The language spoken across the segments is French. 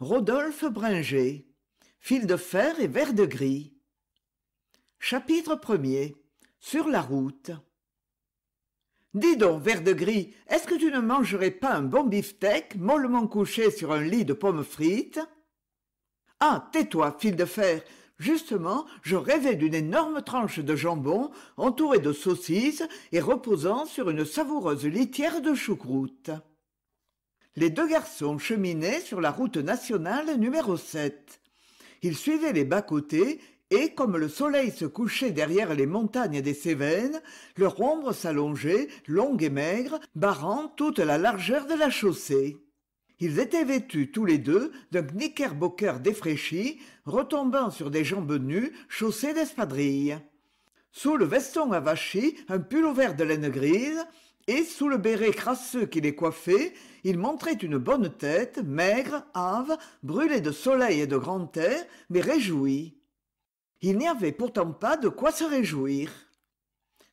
rodolphe bringer fil de fer et Ver de gris chapitre premier sur la route dis donc Ver de gris est-ce que tu ne mangerais pas un bon beefsteak mollement couché sur un lit de pommes frites ah tais-toi fil de fer Justement, je rêvais d'une énorme tranche de jambon entourée de saucisses et reposant sur une savoureuse litière de choucroute les deux garçons cheminaient sur la route nationale numéro 7. ils suivaient les bas-côtés et comme le soleil se couchait derrière les montagnes des cévennes leur ombre s'allongeait longue et maigre barrant toute la largeur de la chaussée ils étaient vêtus tous les deux d'un knickerbocker défraîchi retombant sur des jambes nues chaussées d'espadrilles sous le veston avachi un pull ouvert de laine grise et sous le béret crasseux qui les coiffait il montrait une bonne tête maigre hâve brûlée de soleil et de grand air mais réjouie il n'y avait pourtant pas de quoi se réjouir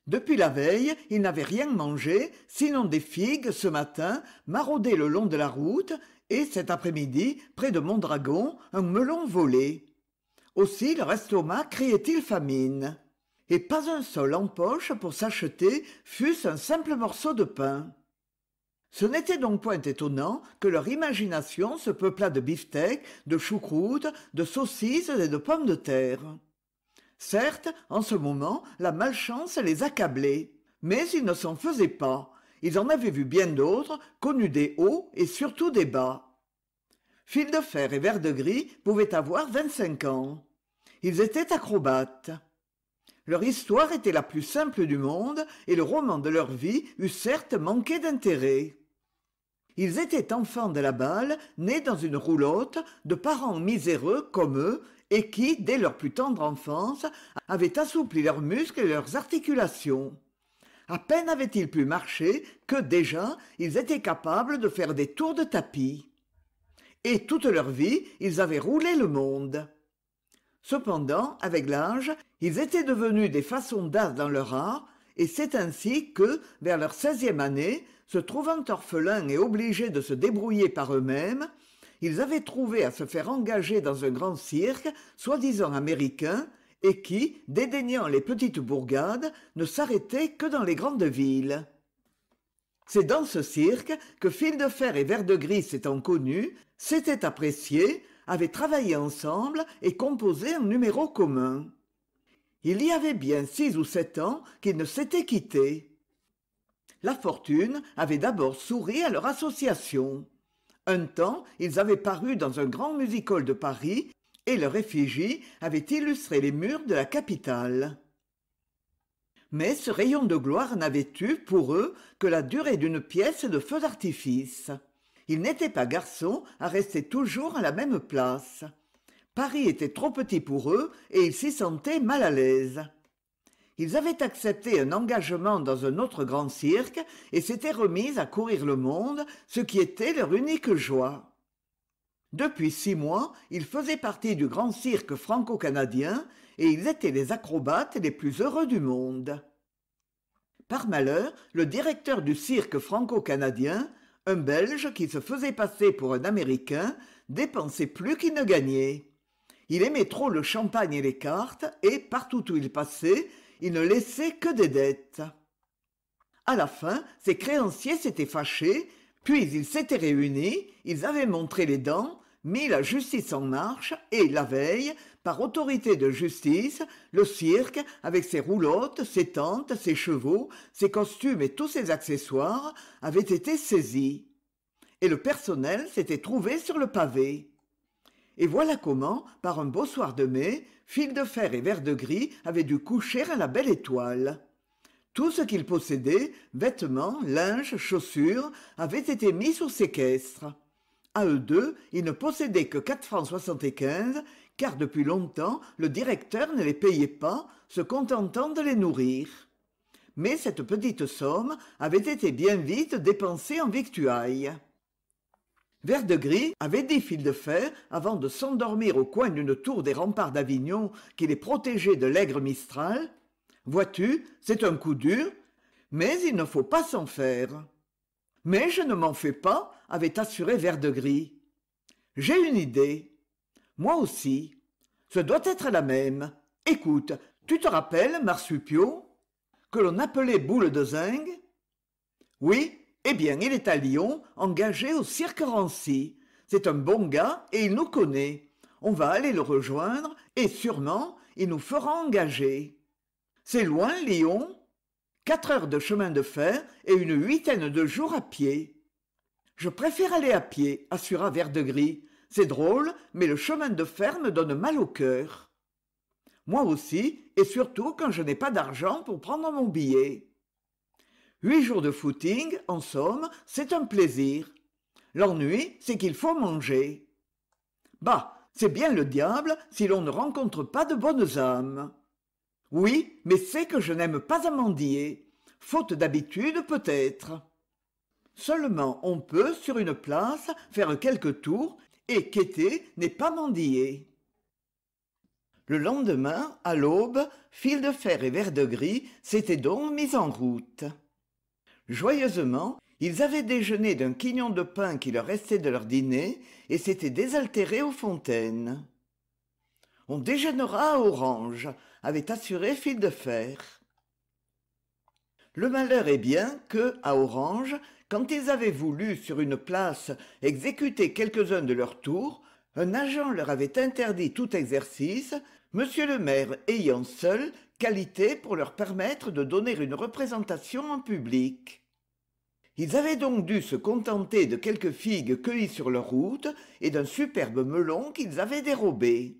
depuis la veille il n'avait rien mangé sinon des figues ce matin maraudées le long de la route et cet après-midi près de mondragon un melon volé aussi leur estomac criait-il famine et pas un seul en poche pour s'acheter fût-ce un simple morceau de pain. Ce n'était donc point étonnant que leur imagination se peuplât de beefsteaks, de choucroute, de saucisses et de pommes de terre. Certes, en ce moment, la malchance les accablait, mais ils ne s'en faisaient pas. Ils en avaient vu bien d'autres, connus des hauts et surtout des bas. Fil de fer et vert de gris pouvaient avoir vingt-cinq ans. Ils étaient acrobates leur histoire était la plus simple du monde et le roman de leur vie eût certes manqué d'intérêt ils étaient enfants de la balle nés dans une roulotte de parents miséreux comme eux et qui dès leur plus tendre enfance avaient assoupli leurs muscles et leurs articulations à peine avaient-ils pu marcher que déjà ils étaient capables de faire des tours de tapis et toute leur vie ils avaient roulé le monde cependant avec l'âge ils étaient devenus des façons d'art dans leur art et c'est ainsi que vers leur seizième année se trouvant orphelins et obligés de se débrouiller par eux-mêmes ils avaient trouvé à se faire engager dans un grand cirque soi-disant américain et qui dédaignant les petites bourgades ne s'arrêtait que dans les grandes villes c'est dans ce cirque que fil de fer et Vert de gris s'étant connus s'étaient appréciés avaient travaillé ensemble et composé un numéro commun il y avait bien six ou sept ans qu'ils ne s'étaient quittés la fortune avait d'abord souri à leur association un temps ils avaient paru dans un grand music-hall de paris et leur effigie avait illustré les murs de la capitale mais ce rayon de gloire n'avait eu pour eux que la durée d'une pièce de feu d'artifice ils n'étaient pas garçons à rester toujours à la même place paris était trop petit pour eux et ils s'y sentaient mal à l'aise ils avaient accepté un engagement dans un autre grand cirque et s'étaient remis à courir le monde ce qui était leur unique joie depuis six mois ils faisaient partie du grand cirque franco canadien et ils étaient les acrobates les plus heureux du monde par malheur le directeur du cirque franco canadien un belge qui se faisait passer pour un américain dépensait plus qu'il ne gagnait il aimait trop le champagne et les cartes et partout où il passait il ne laissait que des dettes À la fin ses créanciers s'étaient fâchés puis ils s'étaient réunis ils avaient montré les dents mis la justice en marche et la veille par autorité de justice le cirque avec ses roulottes ses tentes ses chevaux ses costumes et tous ses accessoires avait été saisi et le personnel s'était trouvé sur le pavé et voilà comment par un beau soir de mai fil de fer et verre de gris avaient dû coucher à la belle étoile tout ce qu'ils possédaient vêtements linge chaussures avait été mis sous séquestre à eux deux ils ne possédaient que quatre francs 75 car depuis longtemps le directeur ne les payait pas se contentant de les nourrir mais cette petite somme avait été bien vite dépensée en victuailles Gris avait dit, fils de fer avant de s'endormir au coin d'une tour des remparts d'avignon qui les protégeait de l'aigre mistral vois-tu c'est un coup dur mais il ne faut pas s'en faire mais je ne m'en fais pas avait assuré Gris. »« j'ai une idée moi aussi ce doit être la même écoute tu te rappelles Marsupio, que l'on appelait boule de zinc oui eh bien il est à lyon engagé au cirque rancy c'est un bon gars et il nous connaît on va aller le rejoindre et sûrement il nous fera engager c'est loin lyon quatre heures de chemin de fer et une huitaine de jours à pied je préfère aller à pied assura vert c'est drôle mais le chemin de fer me donne mal au cœur moi aussi et surtout quand je n'ai pas d'argent pour prendre mon billet huit jours de footing en somme c'est un plaisir l'ennui c'est qu'il faut manger bah c'est bien le diable si l'on ne rencontre pas de bonnes âmes oui mais c'est que je n'aime pas à mendier faute d'habitude peut-être seulement on peut sur une place faire quelques tours et qu'été n'est pas mendier le lendemain à l'aube fil de fer et vert de gris s'étaient donc mis en route joyeusement ils avaient déjeuné d'un quignon de pain qui leur restait de leur dîner et s'étaient désaltérés aux fontaines on déjeunera à orange avait assuré fil de fer le malheur est bien que à orange quand ils avaient voulu sur une place exécuter quelques-uns de leurs tours un agent leur avait interdit tout exercice Monsieur le maire ayant seul qualité pour leur permettre de donner une représentation en public ils avaient donc dû se contenter de quelques figues cueillies sur leur route et d'un superbe melon qu'ils avaient dérobé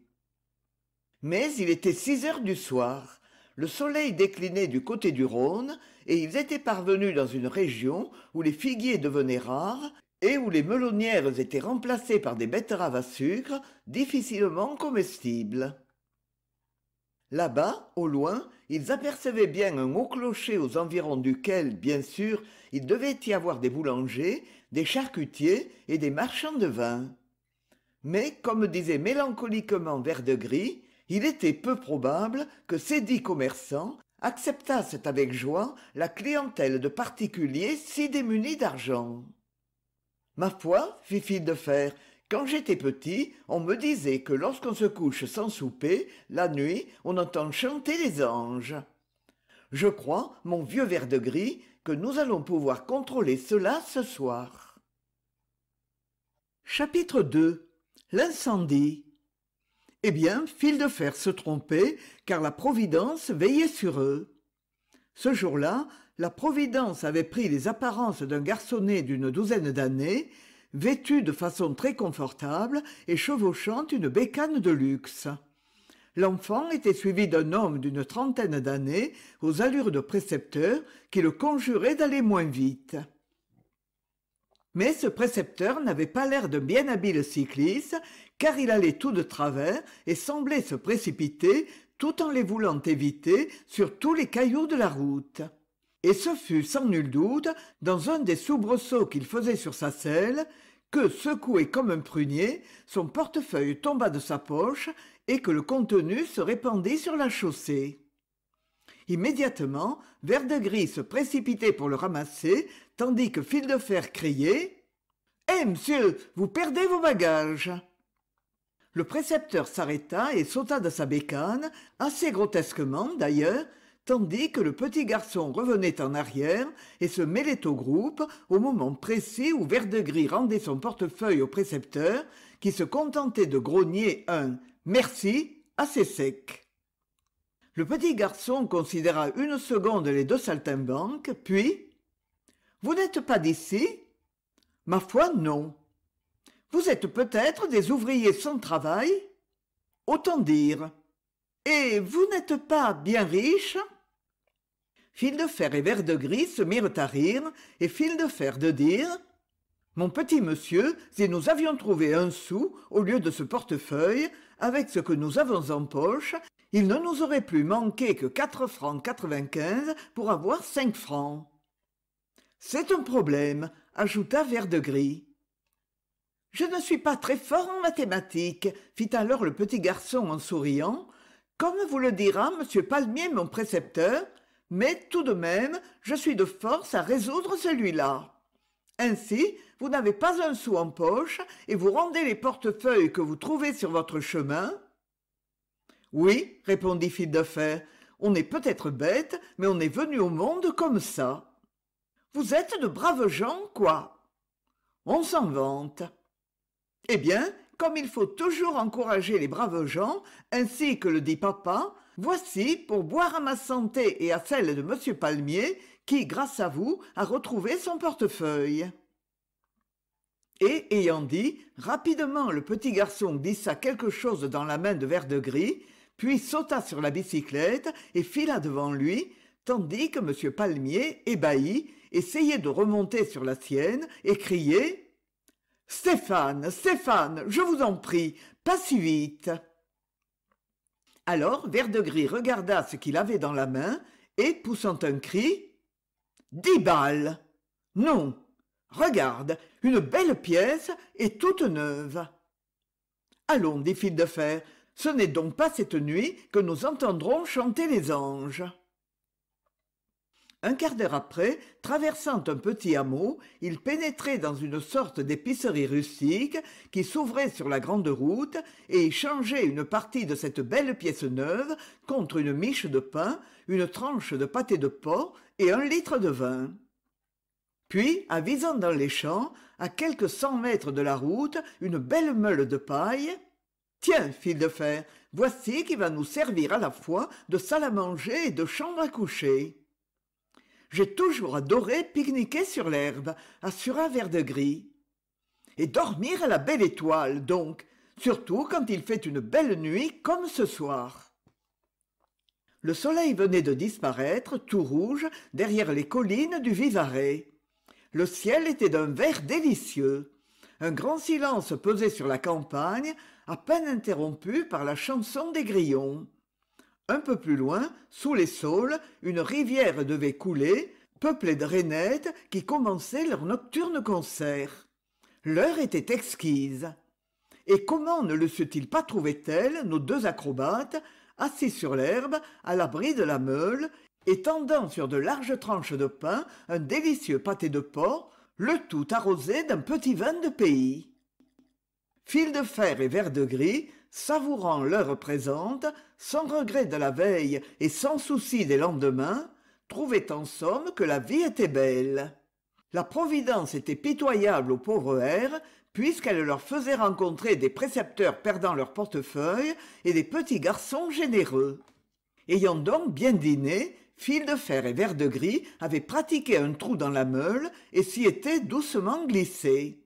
mais il était six heures du soir le soleil déclinait du côté du rhône et ils étaient parvenus dans une région où les figuiers devenaient rares et où les melonnières étaient remplacées par des betteraves à sucre difficilement comestibles là-bas au loin ils apercevaient bien un haut clocher aux environs duquel bien sûr il devait y avoir des boulangers des charcutiers et des marchands de vin mais comme disait mélancoliquement Verdegris, il était peu probable que ces dix commerçants acceptassent avec joie la clientèle de particuliers si démunis d'argent ma foi fit fil de fer quand j'étais petit on me disait que lorsqu'on se couche sans souper la nuit on entend chanter les anges je crois mon vieux ver de gris que nous allons pouvoir contrôler cela ce soir chapitre ii l'incendie eh bien, fil de fer se trompait, car la Providence veillait sur eux. Ce jour-là, la Providence avait pris les apparences d'un garçonnet d'une douzaine d'années, vêtu de façon très confortable et chevauchant une bécane de luxe. L'enfant était suivi d'un homme d'une trentaine d'années, aux allures de précepteur, qui le conjurait d'aller moins vite mais ce précepteur n'avait pas l'air d'un bien habile cycliste, car il allait tout de travers et semblait se précipiter, tout en les voulant éviter, sur tous les cailloux de la route. Et ce fut sans nul doute, dans un des soubresauts qu'il faisait sur sa selle, que, secoué comme un prunier, son portefeuille tomba de sa poche et que le contenu se répandit sur la chaussée immédiatement vert se précipitait pour le ramasser tandis que fil de fer criait eh monsieur vous perdez vos bagages le précepteur s'arrêta et sauta de sa bécane assez grotesquement d'ailleurs tandis que le petit garçon revenait en arrière et se mêlait au groupe au moment précis où Vert-de-Gris rendait son portefeuille au précepteur qui se contentait de grogner un merci assez sec le petit garçon considéra une seconde les deux saltimbanques puis vous n'êtes pas d'ici ma foi non vous êtes peut-être des ouvriers sans travail autant dire et vous n'êtes pas bien riche fil de fer et vert de gris se mirent à rire et fil de fer de dire mon petit monsieur si nous avions trouvé un sou au lieu de ce portefeuille avec ce que nous avons en poche il ne nous aurait plus manqué que quatre francs quatre-vingt-quinze pour avoir cinq francs c'est un problème ajouta vert je ne suis pas très fort en mathématiques fit alors le petit garçon en souriant comme vous le dira m palmier mon précepteur mais tout de même je suis de force à résoudre celui-là ainsi vous n'avez pas un sou en poche et vous rendez les portefeuilles que vous trouvez sur votre chemin Oui, répondit de Fer, « on est peut-être bête, mais on est venu au monde comme ça. Vous êtes de braves gens, quoi. On s'en vante. Eh bien, comme il faut toujours encourager les braves gens, ainsi que le dit papa, voici, pour boire à ma santé et à celle de M. Palmier, qui, grâce à vous, a retrouvé son portefeuille et ayant dit rapidement le petit garçon glissa quelque chose dans la main de vert puis sauta sur la bicyclette et fila devant lui tandis que m palmier ébahi essayait de remonter sur la sienne et criait stéphane stéphane je vous en prie pas si vite alors vert-de-gris regarda ce qu'il avait dans la main et poussant un cri dix balles non regarde une belle pièce et toute neuve allons dit fils de fer ce n'est donc pas cette nuit que nous entendrons chanter les anges un quart d'heure après traversant un petit hameau il pénétrait dans une sorte d'épicerie rustique qui s'ouvrait sur la grande route et y changeait une partie de cette belle pièce neuve contre une miche de pain une tranche de pâté de porc et un litre de vin puis avisant dans les champs à quelques cent mètres de la route une belle meule de paille tiens fil de fer voici qui va nous servir à la fois de salle à manger et de chambre à coucher j'ai toujours adoré pique-niquer sur l'herbe de gris. »« et dormir à la belle étoile donc surtout quand il fait une belle nuit comme ce soir le soleil venait de disparaître tout rouge derrière les collines du vivarais le ciel était d'un vert délicieux un grand silence pesait sur la campagne à peine interrompu par la chanson des grillons un peu plus loin sous les saules une rivière devait couler peuplée de rainettes qui commençaient leur nocturne concert l'heure était exquise et comment ne le sut-il pas trouvé elle nos deux acrobates assis sur l'herbe à l'abri de la meule tendant sur de larges tranches de pain un délicieux pâté de porc, le tout arrosé d'un petit vin de pays. Fils de fer et verre de gris, savourant l'heure présente, sans regret de la veille et sans souci des lendemains, trouvaient en somme que la vie était belle. La Providence était pitoyable aux pauvres hères, puisqu'elle leur faisait rencontrer des précepteurs perdant leur portefeuille et des petits garçons généreux. Ayant donc bien dîné, fil de fer et verre de gris avaient pratiqué un trou dans la meule et s'y étaient doucement glissés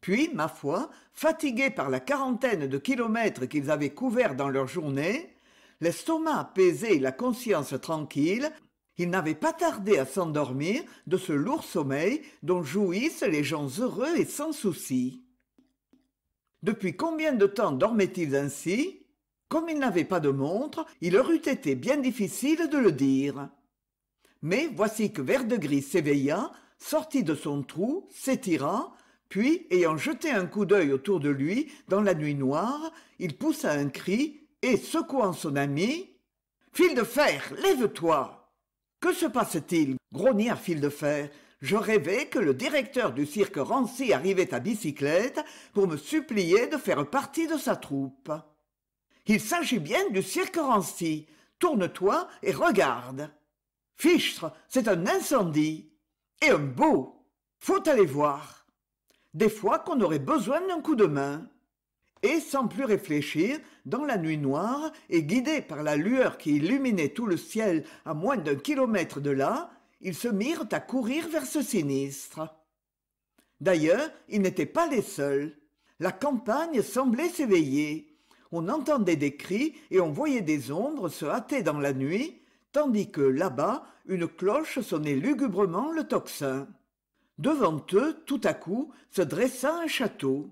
puis ma foi fatigués par la quarantaine de kilomètres qu'ils avaient couverts dans leur journée l'estomac apaisé et la conscience tranquille ils n'avaient pas tardé à s'endormir de ce lourd sommeil dont jouissent les gens heureux et sans souci depuis combien de temps dormaient ils ainsi comme il n'avait pas de montre il leur eût été bien difficile de le dire mais voici que vert s'éveilla sortit de son trou s'étira puis ayant jeté un coup d'œil autour de lui dans la nuit noire il poussa un cri et secouant son ami fil de fer lève-toi que se passe-t-il grogna fil de fer je rêvais que le directeur du cirque Rancy arrivait à bicyclette pour me supplier de faire partie de sa troupe il s'agit bien du cirque ranci tourne-toi et regarde fichtre c'est un incendie et un beau faut aller voir des fois qu'on aurait besoin d'un coup de main et sans plus réfléchir dans la nuit noire et guidés par la lueur qui illuminait tout le ciel à moins d'un kilomètre de là ils se mirent à courir vers ce sinistre d'ailleurs ils n'étaient pas les seuls la campagne semblait s'éveiller on entendait des cris et on voyait des ombres se hâter dans la nuit tandis que là-bas une cloche sonnait lugubrement le tocsin devant eux tout à coup se dressa un château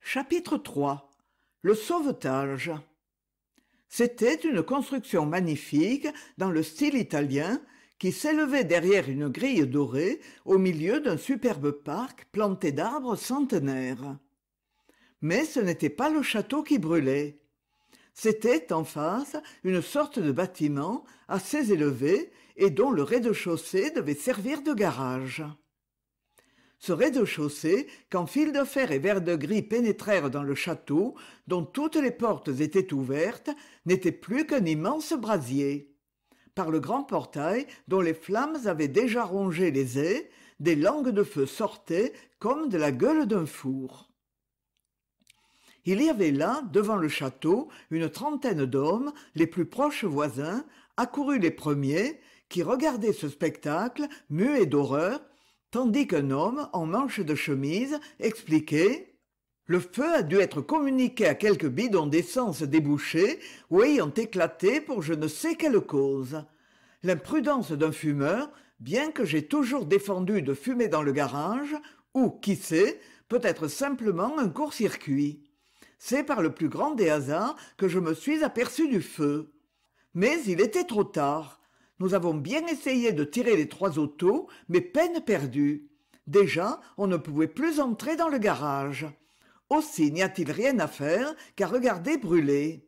chapitre iii le sauvetage c'était une construction magnifique dans le style italien qui s'élevait derrière une grille dorée au milieu d'un superbe parc planté d'arbres centenaires mais ce n'était pas le château qui brûlait. C'était en face une sorte de bâtiment assez élevé et dont le rez-de-chaussée devait servir de garage. Ce rez-de-chaussée, quand fil de fer et verre de gris pénétrèrent dans le château, dont toutes les portes étaient ouvertes, n'était plus qu'un immense brasier. Par le grand portail, dont les flammes avaient déjà rongé les ais, des langues de feu sortaient comme de la gueule d'un four il y avait là devant le château une trentaine d'hommes les plus proches voisins accourus les premiers qui regardaient ce spectacle muets d'horreur tandis qu'un homme en manche de chemise expliquait le feu a dû être communiqué à quelque bidon d'essence débouché ou ayant éclaté pour je ne sais quelle cause. L'imprudence d'un fumeur, bien que j'ai toujours défendu de fumer dans le garage, ou, qui sait, peut-être simplement un court-circuit c'est par le plus grand des hasards que je me suis aperçu du feu mais il était trop tard nous avons bien essayé de tirer les trois autos mais peine perdue déjà on ne pouvait plus entrer dans le garage aussi n'y a-t-il rien à faire qu'à regarder brûler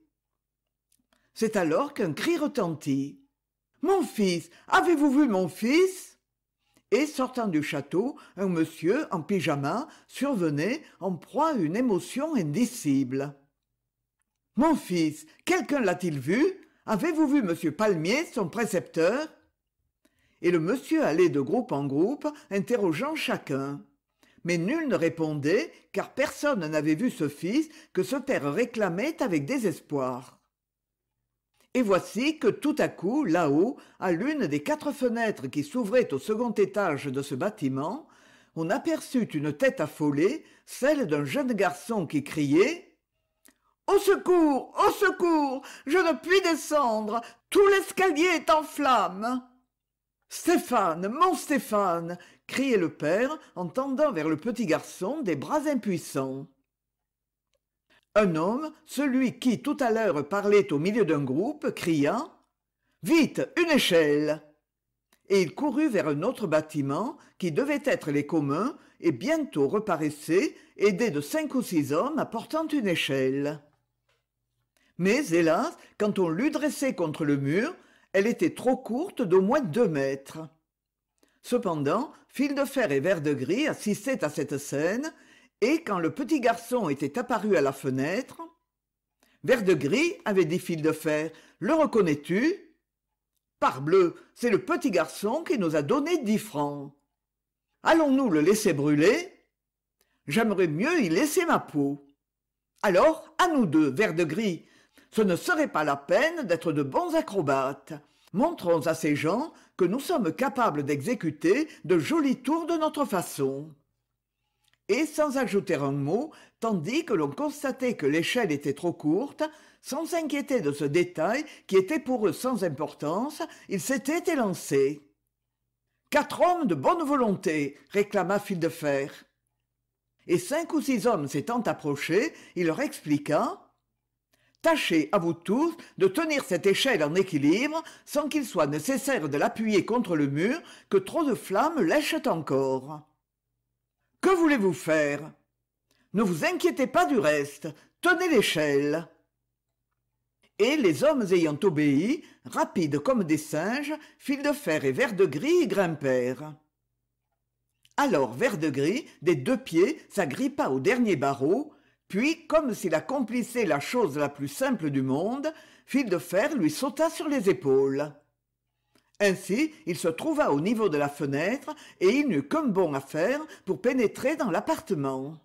c'est alors qu'un cri retentit mon fils avez-vous vu mon fils et sortant du château un monsieur en pyjama survenait en proie à une émotion indicible mon fils quelqu'un l'a-t-il vu avez-vous vu m palmier son précepteur et le monsieur allait de groupe en groupe interrogeant chacun mais nul ne répondait car personne n'avait vu ce fils que ce père réclamait avec désespoir et voici que tout à coup là-haut à l'une des quatre fenêtres qui s'ouvraient au second étage de ce bâtiment on aperçut une tête affolée celle d'un jeune garçon qui criait au secours au secours je ne puis descendre tout l'escalier est en flammes stéphane mon stéphane criait le père en tendant vers le petit garçon des bras impuissants un homme celui qui tout à l'heure parlait au milieu d'un groupe cria vite une échelle et il courut vers un autre bâtiment qui devait être les communs et bientôt reparaissait aidé de cinq ou six hommes apportant une échelle mais hélas quand on l'eut dressée contre le mur elle était trop courte d'au moins deux mètres cependant fil de fer et verre de gris assistaient à cette scène et quand le petit garçon était apparu à la fenêtre vert de gris avait des fils de fer le reconnais-tu parbleu c'est le petit garçon qui nous a donné dix francs allons-nous le laisser brûler j'aimerais mieux y laisser ma peau alors à nous deux vert de gris ce ne serait pas la peine d'être de bons acrobates montrons à ces gens que nous sommes capables d'exécuter de jolis tours de notre façon et sans ajouter un mot tandis que l'on constatait que l'échelle était trop courte sans s'inquiéter de ce détail qui était pour eux sans importance ils s'étaient élancés quatre hommes de bonne volonté réclama fil de fer et cinq ou six hommes s'étant approchés il leur expliqua Tâchez à vous tous de tenir cette échelle en équilibre sans qu'il soit nécessaire de l'appuyer contre le mur que trop de flammes lèchent encore que voulez-vous faire ne vous inquiétez pas du reste tenez l'échelle et les hommes ayant obéi rapides comme des singes fil de fer et Vert de gris y grimpèrent alors Vert de gris des deux pieds s'agrippa au dernier barreau puis comme s'il accomplissait la chose la plus simple du monde fil de fer lui sauta sur les épaules ainsi il se trouva au niveau de la fenêtre et il n'eut qu'un bond à faire pour pénétrer dans l'appartement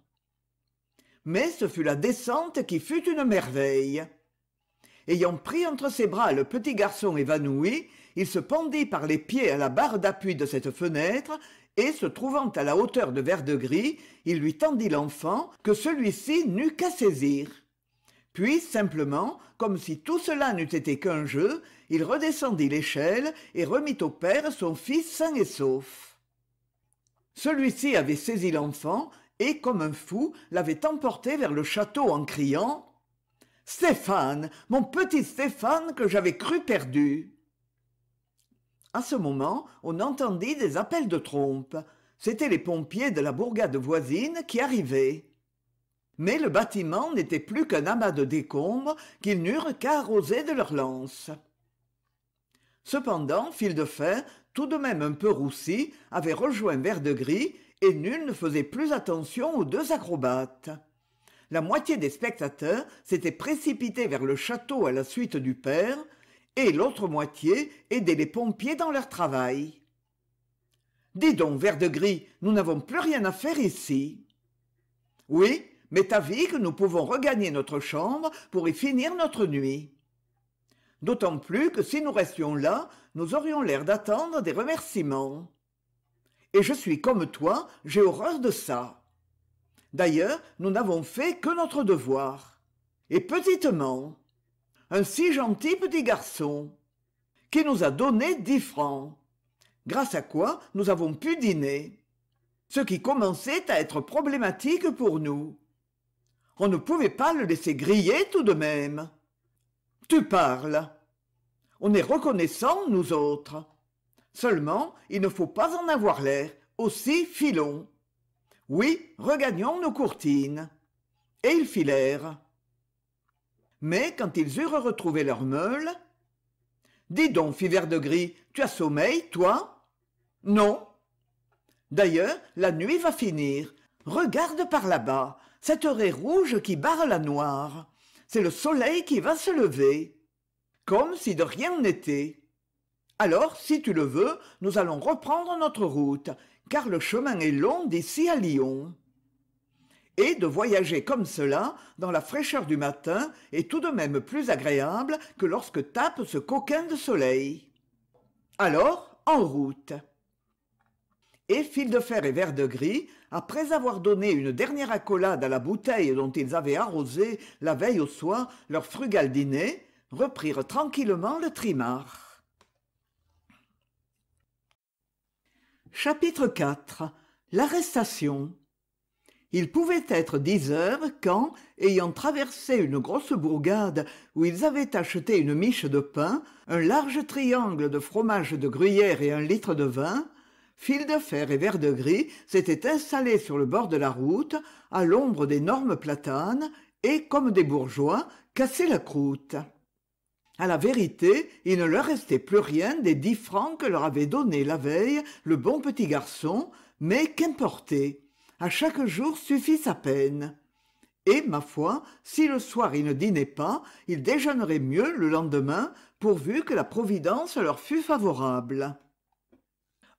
mais ce fut la descente qui fut une merveille ayant pris entre ses bras le petit garçon évanoui il se pendit par les pieds à la barre d'appui de cette fenêtre et se trouvant à la hauteur de de gris, il lui tendit l'enfant que celui-ci n'eut qu'à saisir. Puis, simplement, comme si tout cela n'eût été qu'un jeu, il redescendit l'échelle et remit au père son fils sain et sauf celui-ci avait saisi l'enfant et comme un fou l'avait emporté vers le château en criant Stéphane, mon petit Stéphane que j'avais cru perdu. À ce moment, on entendit des appels de trompe. C'étaient les pompiers de la bourgade voisine qui arrivaient. Mais le bâtiment n'était plus qu'un amas de décombres qu'ils n'eurent qu'à arroser de leurs lances cependant fil de fer tout de même un peu roussi avait rejoint vert et nul ne faisait plus attention aux deux acrobates la moitié des spectateurs s'était précipitée vers le château à la suite du père et l'autre moitié aidait les pompiers dans leur travail dis donc vert-de-gris nous n'avons plus rien à faire ici oui t'as avis que nous pouvons regagner notre chambre pour y finir notre nuit d'autant plus que si nous restions là nous aurions l'air d'attendre des remerciements et je suis comme toi j'ai horreur de ça d'ailleurs nous n'avons fait que notre devoir et petitement un si gentil petit garçon qui nous a donné dix francs grâce à quoi nous avons pu dîner ce qui commençait à être problématique pour nous on ne pouvait pas le laisser griller tout de même tu parles on est reconnaissants nous autres seulement il ne faut pas en avoir l'air aussi filons oui regagnons nos courtines et ils filèrent mais quand ils eurent retrouvé leur meule dis donc fit de gris tu as sommeil toi non d'ailleurs la nuit va finir regarde par là-bas cette raie rouge qui barre la noire c'est le soleil qui va se lever comme si de rien n'était alors si tu le veux nous allons reprendre notre route car le chemin est long d'ici à lyon et de voyager comme cela dans la fraîcheur du matin est tout de même plus agréable que lorsque tape ce coquin de soleil alors en route et fil de fer et verre de gris après avoir donné une dernière accolade à la bouteille dont ils avaient arrosé la veille au soir leur frugal dîner reprirent tranquillement le trimar. chapitre iv l'arrestation il pouvait être dix heures quand ayant traversé une grosse bourgade où ils avaient acheté une miche de pain un large triangle de fromage de gruyère et un litre de vin fil de fer et verre de gris s'étaient installés sur le bord de la route à l'ombre d'énormes platanes et comme des bourgeois cassaient la croûte À la vérité il ne leur restait plus rien des dix francs que leur avait donnés la veille le bon petit garçon mais qu'importait à chaque jour suffit sa peine et ma foi si le soir ils ne dînaient pas ils déjeuneraient mieux le lendemain pourvu que la providence leur fût favorable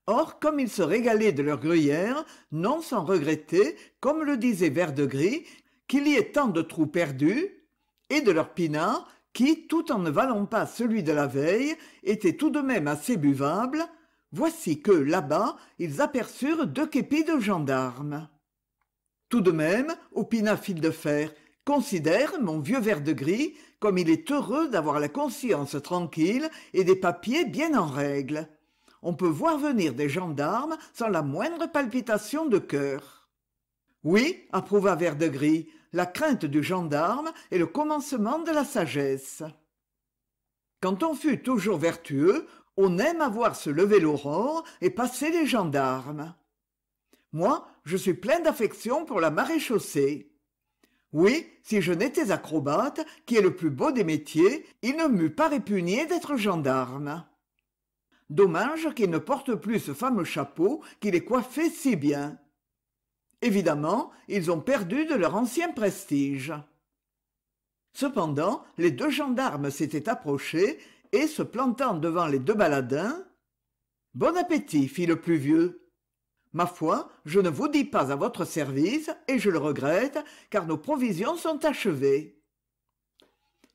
or comme ils se régalaient de leur gruyère non sans regretter comme le disait Vert-de-Gris, qu'il y ait tant de trous perdus et de leur pinard qui tout en ne valant pas celui de la veille était tout de même assez buvable voici que là-bas ils aperçurent deux képis de gendarmes tout de même opina fil de fer considère mon vieux Vert-de-Gris comme il est heureux d'avoir la conscience tranquille et des papiers bien en règle on peut voir venir des gendarmes sans la moindre palpitation de cœur oui approuva verdegris la crainte du gendarme est le commencement de la sagesse quand on fut toujours vertueux on aime à voir se lever l'aurore et passer les gendarmes moi je suis plein d'affection pour la maréchaussée oui si je n'étais acrobate qui est le plus beau des métiers il ne m'eût pas répugné d'être gendarme dommage qu'ils ne portent plus ce fameux chapeau qui les coiffait si bien évidemment ils ont perdu de leur ancien prestige cependant les deux gendarmes s'étaient approchés et se plantant devant les deux baladins bon appétit fit le plus vieux ma foi je ne vous dis pas à votre service et je le regrette car nos provisions sont achevées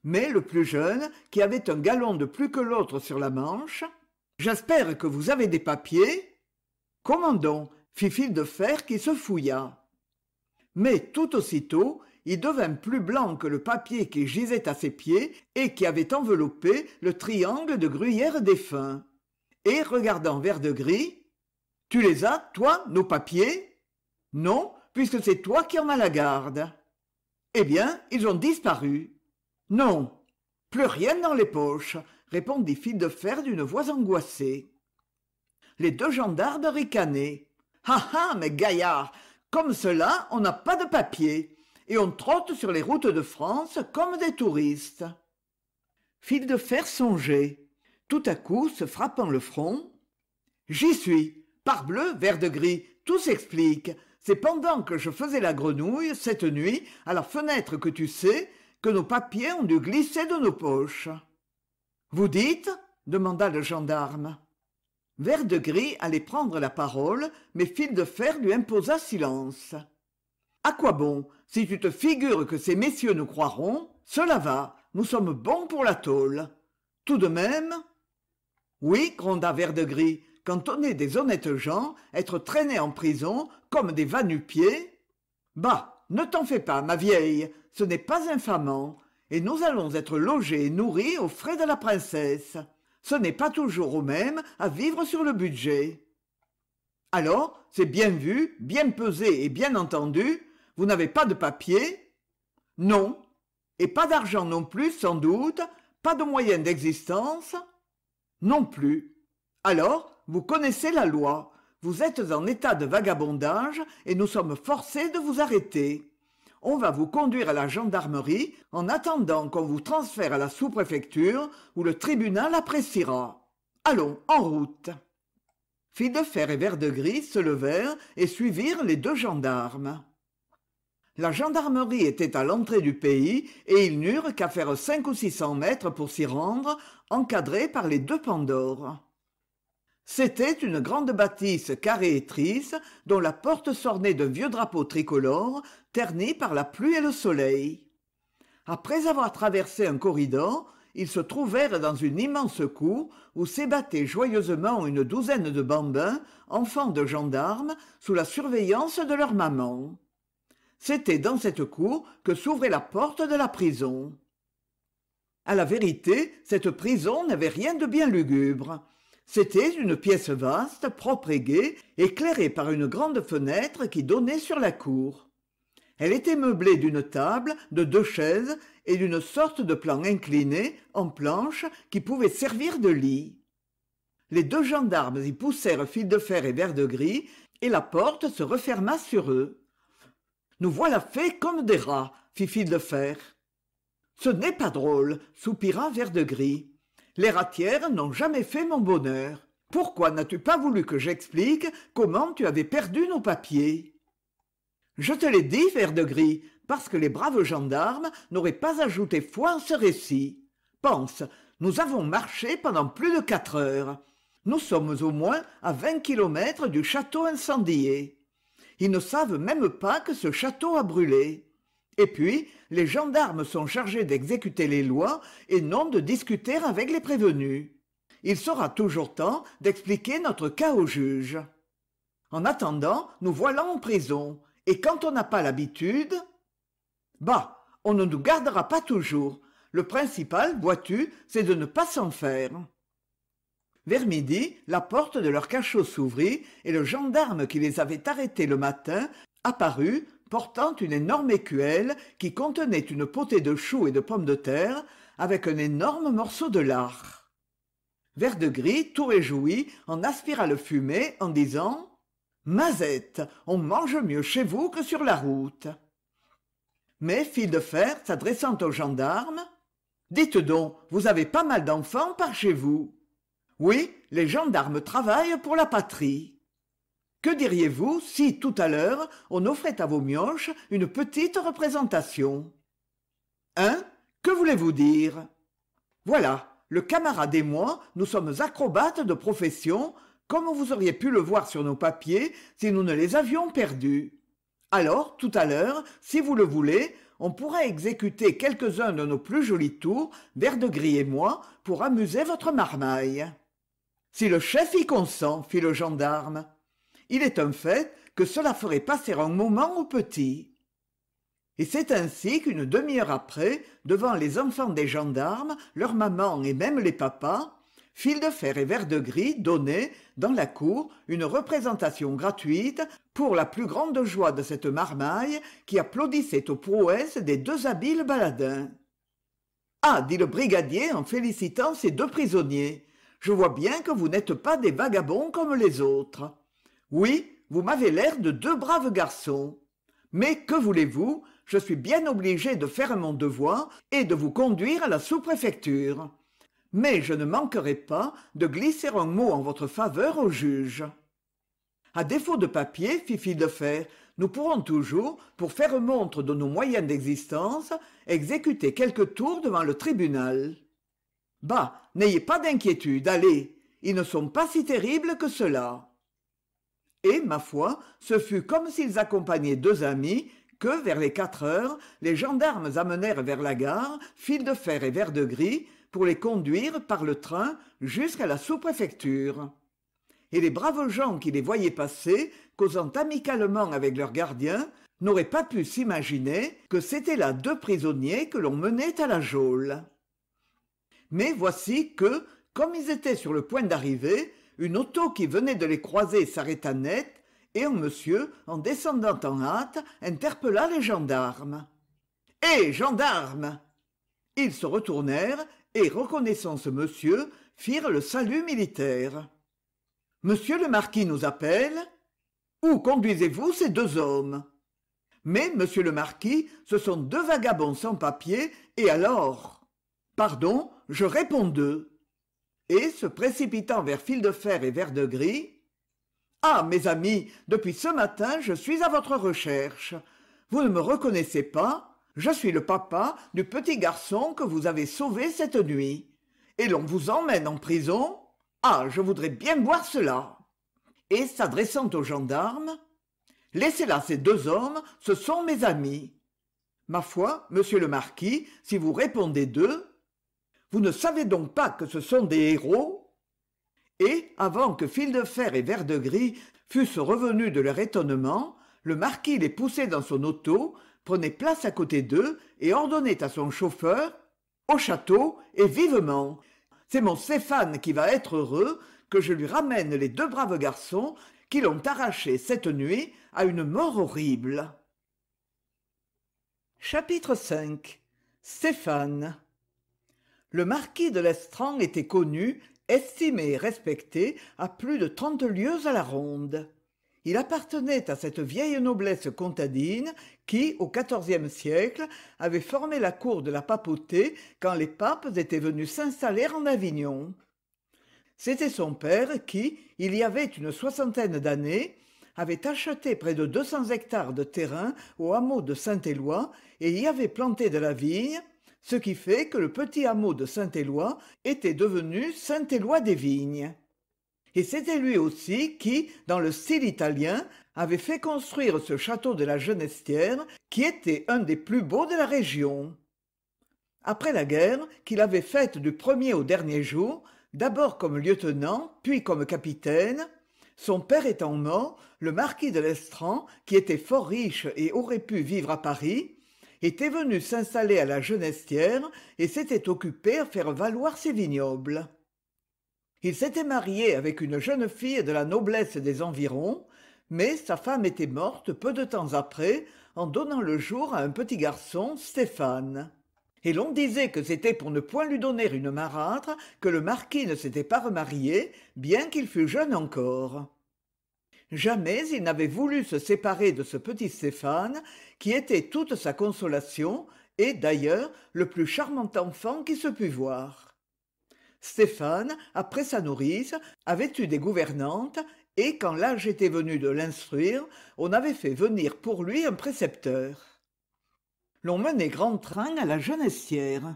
mais le plus jeune qui avait un galon de plus que l'autre sur la manche j'espère que vous avez des papiers Commandons, donc fit fil de fer qui se fouilla mais tout aussitôt il devint plus blanc que le papier qui gisait à ses pieds et qui avait enveloppé le triangle de gruyère défunt et regardant vers de gris tu les as toi nos papiers non puisque c'est toi qui en as la garde eh bien ils ont disparu non plus rien dans les poches répondit fil de fer d'une voix angoissée les deux gendarmes ricanaient ah ah mes gaillards comme cela on n'a pas de papiers et on trotte sur les routes de france comme des touristes fil de fer songeait tout à coup se frappant le front j'y suis parbleu vert de gris tout s'explique c'est pendant que je faisais la grenouille cette nuit à la fenêtre que tu sais que nos papiers ont dû glisser de nos poches vous dites demanda le gendarme vert allait prendre la parole mais fil de fer lui imposa silence À quoi bon si tu te figures que ces messieurs nous croiront cela va nous sommes bons pour la tôle tout de même oui gronda vert quand on est des honnêtes gens être traînés en prison comme des va-nu-pieds bah ne t'en fais pas ma vieille ce n'est pas infamant et nous allons être logés et nourris aux frais de la princesse ce n'est pas toujours au même à vivre sur le budget alors c'est bien vu bien pesé et bien entendu vous n'avez pas de papier non et pas d'argent non plus sans doute pas de moyens d'existence non plus alors vous connaissez la loi vous êtes en état de vagabondage et nous sommes forcés de vous arrêter on va vous conduire à la gendarmerie en attendant qu'on vous transfère à la sous-préfecture où le tribunal appréciera. Allons, en route. Fil de fer et Vert-de-Gris se levèrent et suivirent les deux gendarmes. La gendarmerie était à l'entrée du pays et ils n'eurent qu'à faire cinq ou six cents mètres pour s'y rendre, encadrés par les deux Pandores c'était une grande bâtisse carrée et triste dont la porte s'ornait d'un vieux drapeau tricolore terni par la pluie et le soleil après avoir traversé un corridor ils se trouvèrent dans une immense cour où s'ébattaient joyeusement une douzaine de bambins enfants de gendarmes sous la surveillance de leur maman c'était dans cette cour que s'ouvrait la porte de la prison À la vérité cette prison n'avait rien de bien lugubre c'était une pièce vaste propre et gaie éclairée par une grande fenêtre qui donnait sur la cour elle était meublée d'une table de deux chaises et d'une sorte de plan incliné en planches qui pouvait servir de lit les deux gendarmes y poussèrent fil de fer et vert de gris et la porte se referma sur eux nous voilà faits comme des rats fit fil de fer ce n'est pas drôle soupira vert de gris les ratières n'ont jamais fait mon bonheur pourquoi n'as-tu pas voulu que j'explique comment tu avais perdu nos papiers je te l'ai dit vert de gris parce que les braves gendarmes n'auraient pas ajouté foi à ce récit pense nous avons marché pendant plus de quatre heures nous sommes au moins à vingt kilomètres du château incendié ils ne savent même pas que ce château a brûlé et puis les gendarmes sont chargés d'exécuter les lois et non de discuter avec les prévenus il sera toujours temps d'expliquer notre cas au juge en attendant nous voilà en prison et quand on n'a pas l'habitude bah on ne nous gardera pas toujours le principal vois-tu c'est de ne pas s'en faire vers midi la porte de leur cachot s'ouvrit et le gendarme qui les avait arrêtés le matin apparut portant une énorme écuelle qui contenait une potée de choux et de pommes de terre avec un énorme morceau de lard. Vert de gris, tout réjoui, en aspira le fumet en disant Mazette, on mange mieux chez vous que sur la route. Mais fil de fer, s'adressant aux gendarmes « Dites donc, vous avez pas mal d'enfants par chez vous. Oui, les gendarmes travaillent pour la patrie que diriez-vous si tout à l'heure on offrait à vos mioches une petite représentation hein que voulez-vous dire voilà le camarade et moi nous sommes acrobates de profession comme vous auriez pu le voir sur nos papiers si nous ne les avions perdus alors tout à l'heure si vous le voulez on pourrait exécuter quelques-uns de nos plus jolis tours verdegris et moi pour amuser votre marmaille si le chef y consent fit le gendarme il est un fait que cela ferait passer un moment aux petits et c'est ainsi qu'une demi-heure après devant les enfants des gendarmes leurs mamans et même les papas fil de fer et verre de gris donnaient, dans la cour une représentation gratuite pour la plus grande joie de cette marmaille qui applaudissait aux prouesses des deux habiles baladins ah dit le brigadier en félicitant ses deux prisonniers je vois bien que vous n'êtes pas des vagabonds comme les autres oui vous m'avez l'air de deux braves garçons mais que voulez-vous je suis bien obligé de faire mon devoir et de vous conduire à la sous-préfecture mais je ne manquerai pas de glisser un mot en votre faveur au juge À défaut de papier fit Fer, nous pourrons toujours, pour faire montre de nos moyens d'existence, exécuter quelques tours devant le tribunal. Bah, n'ayez pas d'inquiétude, allez, ils ne sont pas si terribles que cela et ma foi ce fut comme s'ils accompagnaient deux amis que vers les quatre heures les gendarmes amenèrent vers la gare fil de fer et vert de gris pour les conduire par le train jusqu'à la sous-préfecture et les braves gens qui les voyaient passer causant amicalement avec leurs gardiens n'auraient pas pu s'imaginer que c'étaient là deux prisonniers que l'on menait à la geôle mais voici que comme ils étaient sur le point d'arriver une auto qui venait de les croiser s'arrêta net et un monsieur en descendant en hâte interpella les gendarmes hé eh, gendarmes ils se retournèrent et reconnaissant ce monsieur firent le salut militaire monsieur le marquis nous appelle où conduisez-vous ces deux hommes mais monsieur le marquis ce sont deux vagabonds sans papier et alors pardon je réponds d'eux et se précipitant vers fil de fer et de gris, « ah mes amis depuis ce matin je suis à votre recherche vous ne me reconnaissez pas je suis le papa du petit garçon que vous avez sauvé cette nuit et l'on vous emmène en prison ah je voudrais bien voir cela et s'adressant aux gendarmes, laissez là ces deux hommes ce sont mes amis ma foi monsieur le marquis si vous répondez d'eux vous ne savez donc pas que ce sont des héros et avant que fil de fer et ver de gris fussent revenus de leur étonnement le marquis les poussait dans son auto prenait place à côté d'eux et ordonnait à son chauffeur au château et vivement c'est mon stéphane qui va être heureux que je lui ramène les deux braves garçons qui l'ont arraché cette nuit à une mort horrible chapitre v stéphane le marquis de l'estrange était connu estimé et respecté à plus de trente lieues à la ronde il appartenait à cette vieille noblesse contadine qui au quatorzième siècle avait formé la cour de la papauté quand les papes étaient venus s'installer en avignon c'était son père qui il y avait une soixantaine d'années avait acheté près de deux cents hectares de terrain au hameau de Saint-Éloi et y avait planté de la vigne ce qui fait que le petit hameau de saint éloi était devenu saint éloi des vignes et c'était lui aussi qui dans le style italien avait fait construire ce château de la genestière qui était un des plus beaux de la région après la guerre qu'il avait faite du premier au dernier jour d'abord comme lieutenant puis comme capitaine son père étant mort le marquis de l'estran qui était fort riche et aurait pu vivre à paris était venu s'installer à la genestière et s'était occupé à faire valoir ses vignobles il s'était marié avec une jeune fille de la noblesse des environs mais sa femme était morte peu de temps après en donnant le jour à un petit garçon stéphane et l'on disait que c'était pour ne point lui donner une marâtre que le marquis ne s'était pas remarié bien qu'il fût jeune encore jamais il n'avait voulu se séparer de ce petit stéphane qui était toute sa consolation et d'ailleurs le plus charmant enfant qui se pût voir stéphane après sa nourrice avait eu des gouvernantes et quand l'âge était venu de l'instruire on avait fait venir pour lui un précepteur l'on menait grand train à la jeunessière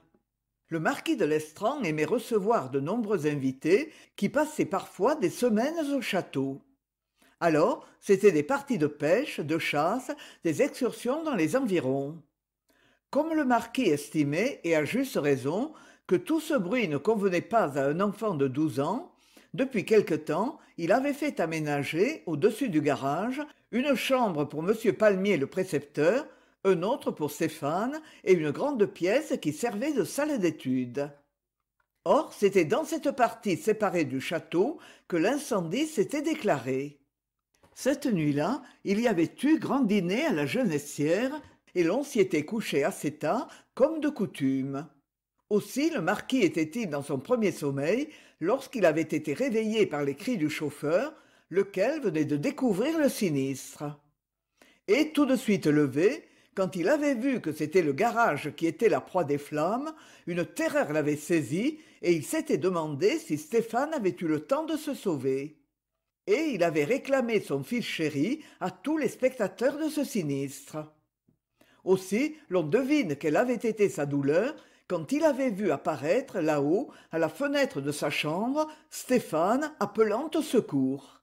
le marquis de l'estrang aimait recevoir de nombreux invités qui passaient parfois des semaines au château alors c'était des parties de pêche de chasse des excursions dans les environs comme le marquis estimait et à juste raison que tout ce bruit ne convenait pas à un enfant de douze ans depuis quelque temps il avait fait aménager au-dessus du garage une chambre pour m palmier le précepteur un autre pour stéphane et une grande pièce qui servait de salle d'études or c'était dans cette partie séparée du château que l'incendie s'était déclaré cette nuit-là, il y avait eu grand dîner à la genessière et l'on s'y était couché assez tard, comme de coutume. Aussi le marquis était-il dans son premier sommeil lorsqu'il avait été réveillé par les cris du chauffeur, lequel venait de découvrir le sinistre. Et tout de suite levé, quand il avait vu que c'était le garage qui était la proie des flammes, une terreur l'avait saisi et il s'était demandé si Stéphane avait eu le temps de se sauver et il avait réclamé son fils chéri à tous les spectateurs de ce sinistre aussi l'on devine quelle avait été sa douleur quand il avait vu apparaître là-haut à la fenêtre de sa chambre stéphane appelant au secours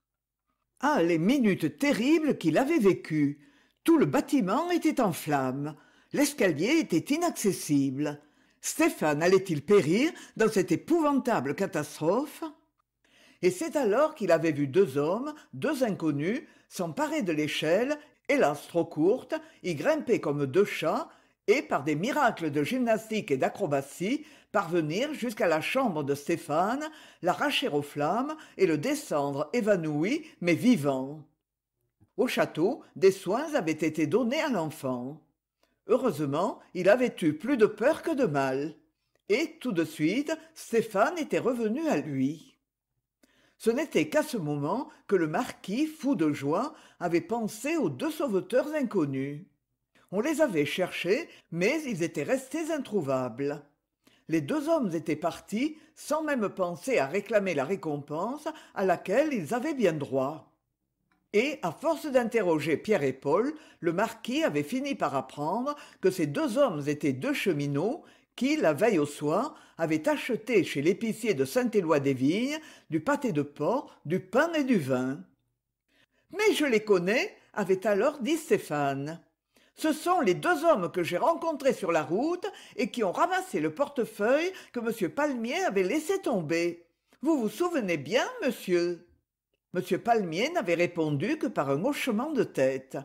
ah les minutes terribles qu'il avait vécues tout le bâtiment était en flammes l'escalier était inaccessible stéphane allait-il périr dans cette épouvantable catastrophe et c'est alors qu'il avait vu deux hommes deux inconnus s'emparer de l'échelle hélas trop courte y grimper comme deux chats et par des miracles de gymnastique et d'acrobatie parvenir jusqu'à la chambre de stéphane l'arracher aux flammes et le descendre évanoui mais vivant au château des soins avaient été donnés à l'enfant heureusement il avait eu plus de peur que de mal et tout de suite stéphane était revenu à lui ce n'était qu'à ce moment que le marquis fou de joie avait pensé aux deux sauveteurs inconnus on les avait cherchés mais ils étaient restés introuvables les deux hommes étaient partis sans même penser à réclamer la récompense à laquelle ils avaient bien droit et à force d'interroger pierre et paul le marquis avait fini par apprendre que ces deux hommes étaient deux cheminots qui, la veille au soir, avait acheté chez l'épicier de Saint-Éloi des Vignes du pâté de porc, du pain et du vin. Mais je les connais, avait alors dit Stéphane. Ce sont les deux hommes que j'ai rencontrés sur la route et qui ont ramassé le portefeuille que M. Palmier avait laissé tomber. Vous vous souvenez bien, monsieur M. Palmier n'avait répondu que par un hochement de tête.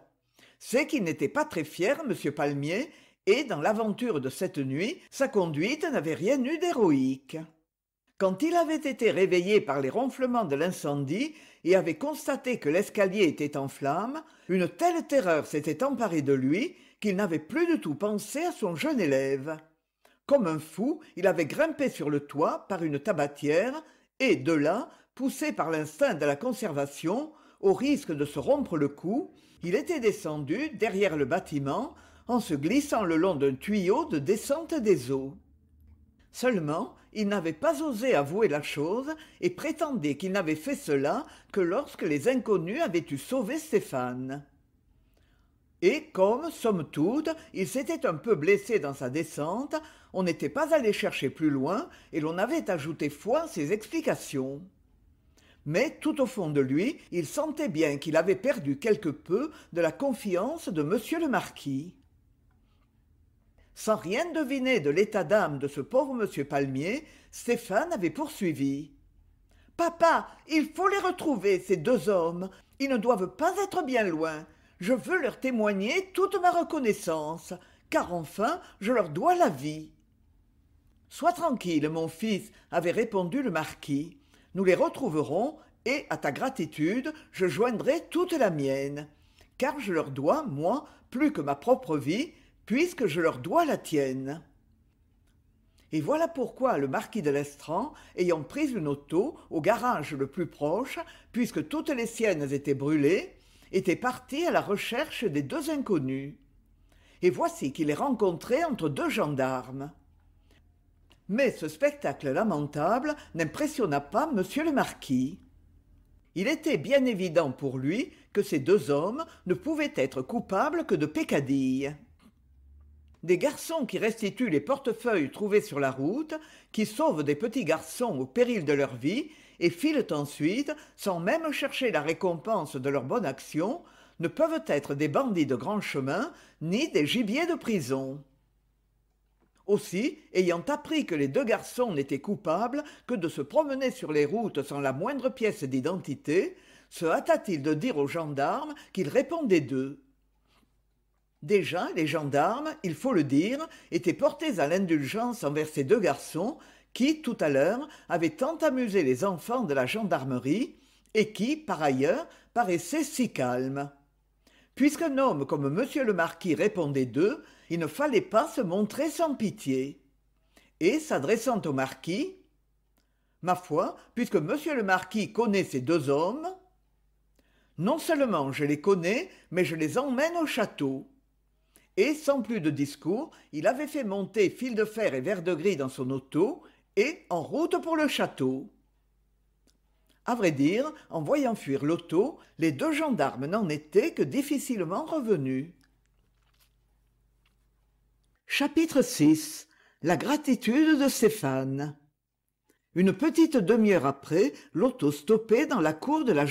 C'est qu'il n'était pas très fier, M. Palmier, et dans l'aventure de cette nuit sa conduite n'avait rien eu d'héroïque quand il avait été réveillé par les ronflements de l'incendie et avait constaté que l'escalier était en flammes une telle terreur s'était emparée de lui qu'il n'avait plus du tout pensé à son jeune élève comme un fou il avait grimpé sur le toit par une tabatière et de là poussé par l'instinct de la conservation au risque de se rompre le cou il était descendu derrière le bâtiment en se glissant le long d'un tuyau de descente des eaux seulement il n'avait pas osé avouer la chose et prétendait qu'il n'avait fait cela que lorsque les inconnus avaient eu sauvé stéphane et comme somme toute il s'était un peu blessé dans sa descente on n'était pas allé chercher plus loin et l'on avait ajouté foi à ses explications mais tout au fond de lui il sentait bien qu'il avait perdu quelque peu de la confiance de m le marquis sans rien deviner de l'état d'âme de ce pauvre Monsieur palmier stéphane avait poursuivi papa il faut les retrouver ces deux hommes ils ne doivent pas être bien loin je veux leur témoigner toute ma reconnaissance car enfin je leur dois la vie sois tranquille mon fils avait répondu le marquis nous les retrouverons et à ta gratitude je joindrai toute la mienne car je leur dois moi plus que ma propre vie puisque je leur dois la tienne. Et voilà pourquoi le marquis de Lestran, ayant pris une auto au garage le plus proche, puisque toutes les siennes étaient brûlées, était parti à la recherche des deux inconnus. Et voici qu'il est rencontré entre deux gendarmes. Mais ce spectacle lamentable n'impressionna pas monsieur le marquis. Il était bien évident pour lui que ces deux hommes ne pouvaient être coupables que de pécadilles des garçons qui restituent les portefeuilles trouvés sur la route, qui sauvent des petits garçons au péril de leur vie, et filent ensuite, sans même chercher la récompense de leur bonne action, ne peuvent être des bandits de grand chemin, ni des gibiers de prison. Aussi, ayant appris que les deux garçons n'étaient coupables que de se promener sur les routes sans la moindre pièce d'identité, se hâta-t-il de dire aux gendarmes qu'ils répondaient d'eux déjà les gendarmes il faut le dire étaient portés à l'indulgence envers ces deux garçons qui tout à l'heure avaient tant amusé les enfants de la gendarmerie et qui par ailleurs paraissaient si calmes puisqu'un homme comme m le marquis répondait d'eux il ne fallait pas se montrer sans pitié et s'adressant au marquis ma foi puisque Monsieur le marquis connaît ces deux hommes non seulement je les connais mais je les emmène au château et sans plus de discours il avait fait monter fil de fer et verre de gris dans son auto et en route pour le château À vrai dire en voyant fuir l'auto les deux gendarmes n'en étaient que difficilement revenus chapitre vi la gratitude de stéphane une petite demi-heure après l'auto stoppait dans la cour de la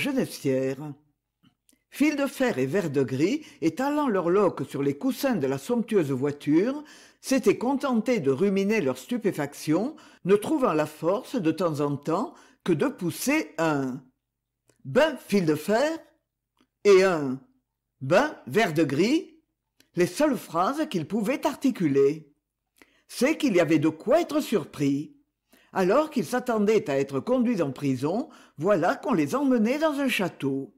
fil de fer et verre de gris étalant leurs loques sur les coussins de la somptueuse voiture s'étaient contentés de ruminer leur stupéfaction ne trouvant la force de temps en temps que de pousser un ben fil de fer et un ben verre de gris les seules phrases qu'ils pouvaient articuler c'est qu'il y avait de quoi être surpris alors qu'ils s'attendaient à être conduits en prison voilà qu'on les emmenait dans un château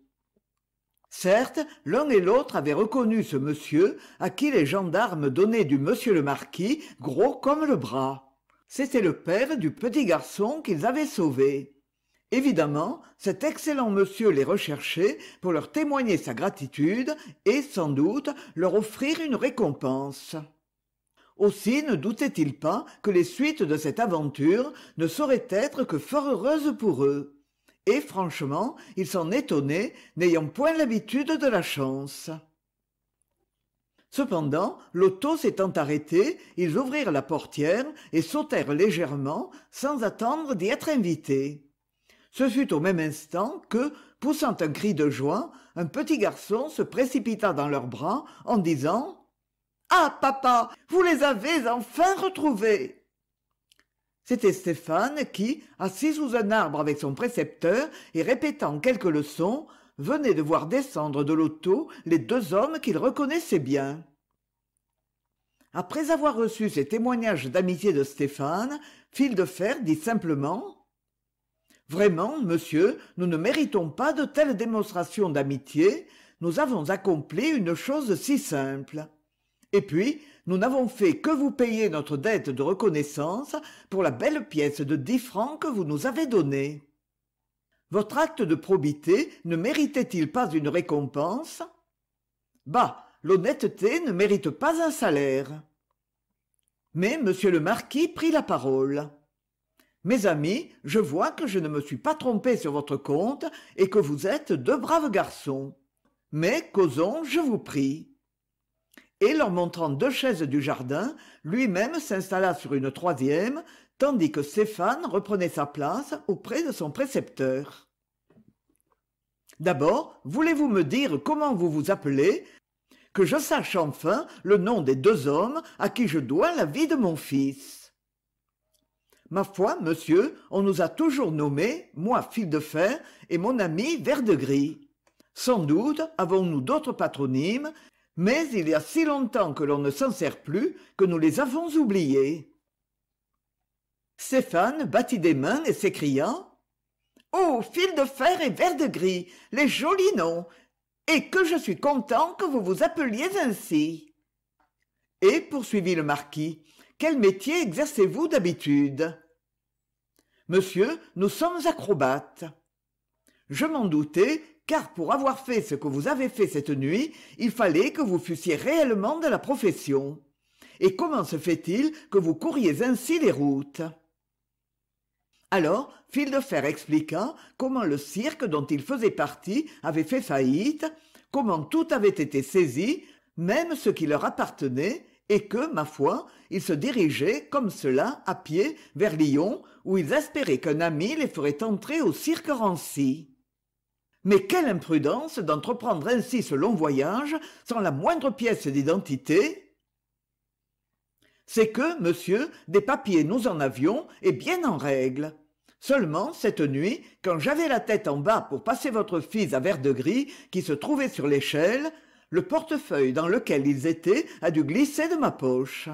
certes l'un et l'autre avaient reconnu ce monsieur à qui les gendarmes donnaient du monsieur le marquis gros comme le bras c'était le père du petit garçon qu'ils avaient sauvé évidemment cet excellent monsieur les recherchait pour leur témoigner sa gratitude et sans doute leur offrir une récompense aussi ne doutait il pas que les suites de cette aventure ne sauraient être que fort heureuses pour eux et franchement ils s'en étonnaient, n'ayant point l'habitude de la chance cependant l'auto s'étant arrêtée ils ouvrirent la portière et sautèrent légèrement sans attendre d'y être invités ce fut au même instant que poussant un cri de joie un petit garçon se précipita dans leurs bras en disant ah papa vous les avez enfin retrouvés c'était stéphane qui assis sous un arbre avec son précepteur et répétant quelques leçons venait de voir descendre de l'auto les deux hommes qu'il reconnaissait bien après avoir reçu ces témoignages d'amitié de stéphane fil de fer dit simplement vraiment monsieur nous ne méritons pas de telles démonstrations d'amitié nous avons accompli une chose si simple et puis nous n'avons fait que vous payer notre dette de reconnaissance pour la belle pièce de dix francs que vous nous avez donnée votre acte de probité ne méritait-il pas une récompense bah l'honnêteté ne mérite pas un salaire mais Monsieur le marquis prit la parole mes amis je vois que je ne me suis pas trompé sur votre compte et que vous êtes de braves garçons mais causons je vous prie et leur montrant deux chaises du jardin lui-même s'installa sur une troisième tandis que stéphane reprenait sa place auprès de son précepteur d'abord voulez-vous me dire comment vous vous appelez que je sache enfin le nom des deux hommes à qui je dois la vie de mon fils ma foi monsieur on nous a toujours nommés moi fil de fer et mon ami vert de gris sans doute avons-nous d'autres patronymes mais il y a si longtemps que l'on ne s'en sert plus que nous les avons oubliés stéphane battit des mains et s'écria oh fil de fer et vert de gris les jolis noms et que je suis content que vous vous appeliez ainsi et poursuivit le marquis quel métier exercez vous d'habitude monsieur nous sommes acrobates je m'en doutais car pour avoir fait ce que vous avez fait cette nuit il fallait que vous fussiez réellement de la profession et comment se fait-il que vous couriez ainsi les routes alors fil de fer expliqua comment le cirque dont il faisait partie avait fait faillite comment tout avait été saisi même ce qui leur appartenait et que ma foi ils se dirigeaient comme cela à pied vers lyon où ils espéraient qu'un ami les ferait entrer au cirque rancy mais quelle imprudence d'entreprendre ainsi ce long voyage sans la moindre pièce d'identité c'est que monsieur des papiers nous en avions et bien en règle seulement cette nuit quand j'avais la tête en bas pour passer votre fils à de gris qui se trouvait sur l'échelle le portefeuille dans lequel ils étaient a dû glisser de ma poche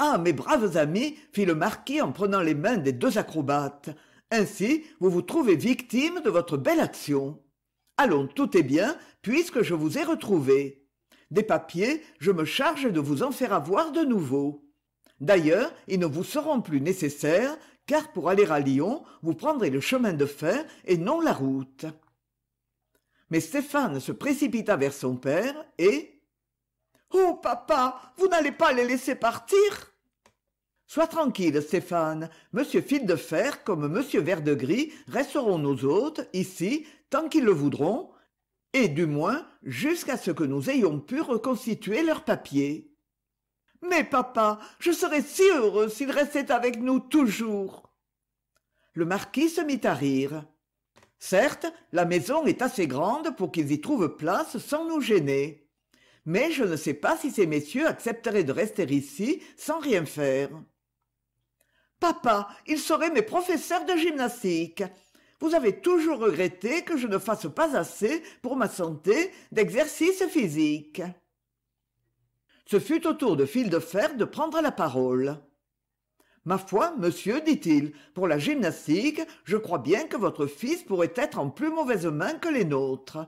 ah mes braves amis fit le marquis en prenant les mains des deux acrobates ainsi vous vous trouvez victime de votre belle action allons tout est bien puisque je vous ai retrouvé. des papiers je me charge de vous en faire avoir de nouveaux d'ailleurs ils ne vous seront plus nécessaires car pour aller à lyon vous prendrez le chemin de fer et non la route mais stéphane se précipita vers son père et oh papa vous n'allez pas les laisser partir sois tranquille stéphane m Fer, comme m vert resteront nos hôtes ici tant qu'ils le voudront et du moins jusqu'à ce que nous ayons pu reconstituer leurs papiers mais papa je serais si heureux s'ils restaient avec nous toujours le marquis se mit à rire certes la maison est assez grande pour qu'ils y trouvent place sans nous gêner mais je ne sais pas si ces messieurs accepteraient de rester ici sans rien faire Papa, il seraient mes professeurs de gymnastique. Vous avez toujours regretté que je ne fasse pas assez, pour ma santé, d'exercice physique. » Ce fut au tour de fil de fer de prendre la parole. Ma foi, monsieur, dit-il, pour la gymnastique, je crois bien que votre fils pourrait être en plus mauvaise main que les nôtres.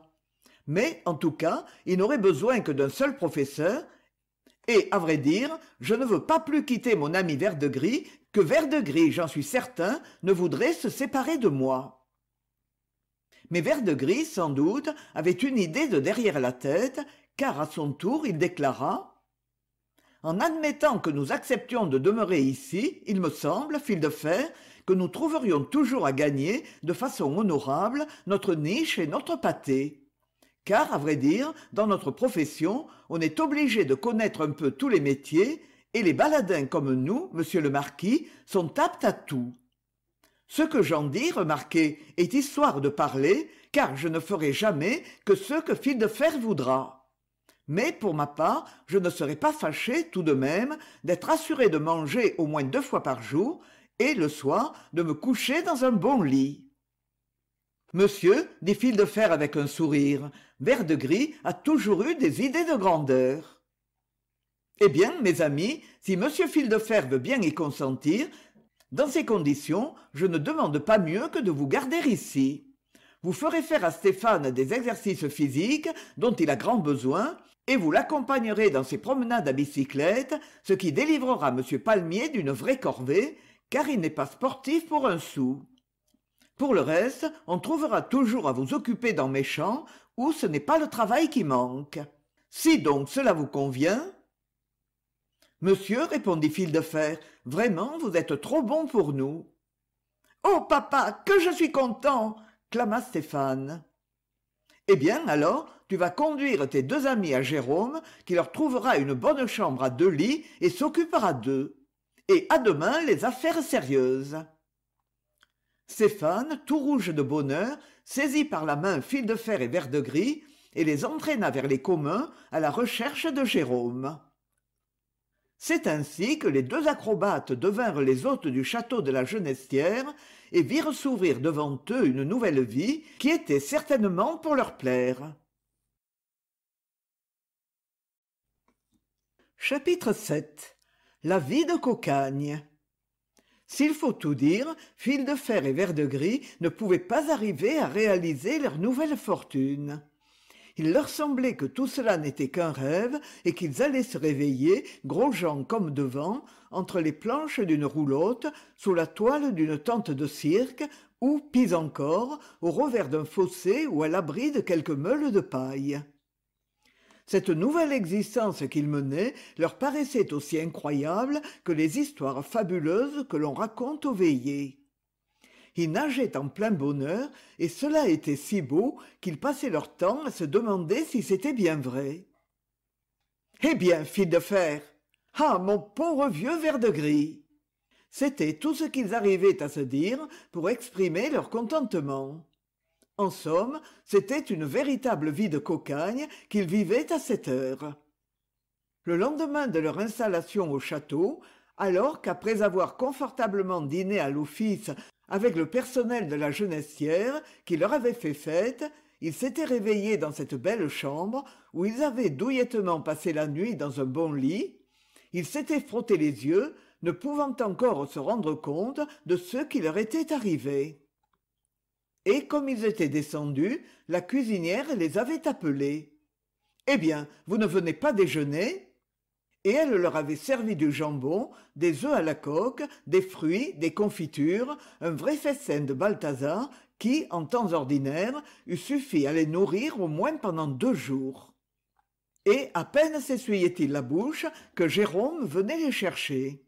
Mais, en tout cas, il n'aurait besoin que d'un seul professeur, et à vrai dire je ne veux pas plus quitter mon ami vert-de-gris que vert-de-gris j'en suis certain ne voudrait se séparer de moi mais vert-de-gris sans doute avait une idée de derrière la tête car à son tour il déclara en admettant que nous acceptions de demeurer ici il me semble fil de fer que nous trouverions toujours à gagner de façon honorable notre niche et notre pâté car à vrai dire dans notre profession on est obligé de connaître un peu tous les métiers et les baladins comme nous monsieur le marquis sont aptes à tout ce que j'en dis remarquez est histoire de parler car je ne ferai jamais que ce que fil de fer voudra mais pour ma part je ne serai pas fâché tout de même d'être assuré de manger au moins deux fois par jour et le soir de me coucher dans un bon lit monsieur dit fil de fer avec un sourire de gris a toujours eu des idées de grandeur eh bien mes amis si m fildefer veut bien y consentir dans ces conditions je ne demande pas mieux que de vous garder ici vous ferez faire à stéphane des exercices physiques dont il a grand besoin et vous l'accompagnerez dans ses promenades à bicyclette ce qui délivrera m palmier d'une vraie corvée car il n'est pas sportif pour un sou pour le reste on trouvera toujours à vous occuper dans mes champs ce n'est pas le travail qui manque si donc cela vous convient monsieur répondit fil de fer vraiment vous êtes trop bon pour nous oh papa que je suis content clama stéphane eh bien alors tu vas conduire tes deux amis à jérôme qui leur trouvera une bonne chambre à deux lits et s'occupera d'eux et à demain les affaires sérieuses stéphane tout rouge de bonheur saisit par la main fil de fer et vert-de-gris et les entraîna vers les communs à la recherche de jérôme c'est ainsi que les deux acrobates devinrent les hôtes du château de la genestière et virent s'ouvrir devant eux une nouvelle vie qui était certainement pour leur plaire chapitre vii la vie de cocagne s'il faut tout dire fil de fer et vert de gris ne pouvaient pas arriver à réaliser leur nouvelle fortune il leur semblait que tout cela n'était qu'un rêve et qu'ils allaient se réveiller gros gens comme devant entre les planches d'une roulotte sous la toile d'une tente de cirque ou pis encore au revers d'un fossé ou à l'abri de quelques meules de paille cette nouvelle existence qu'ils menaient leur paraissait aussi incroyable que les histoires fabuleuses que l'on raconte aux veillées ils nageaient en plein bonheur et cela était si beau qu'ils passaient leur temps à se demander si c'était bien vrai eh bien fil de fer ah mon pauvre vieux ver de gris c'était tout ce qu'ils arrivaient à se dire pour exprimer leur contentement en somme c'était une véritable vie de cocagne qu'ils vivaient à cette heure le lendemain de leur installation au château alors qu'après avoir confortablement dîné à l'office avec le personnel de la jeunessière qui leur avait fait fête ils s'étaient réveillés dans cette belle chambre où ils avaient douillettement passé la nuit dans un bon lit ils s'étaient frotté les yeux ne pouvant encore se rendre compte de ce qui leur était arrivé et comme ils étaient descendus la cuisinière les avait appelés eh bien vous ne venez pas déjeuner et elle leur avait servi du jambon des œufs à la coque des fruits des confitures un vrai festin de balthazar qui en temps ordinaire eût suffi à les nourrir au moins pendant deux jours et à peine sessuyait il la bouche que jérôme venait les chercher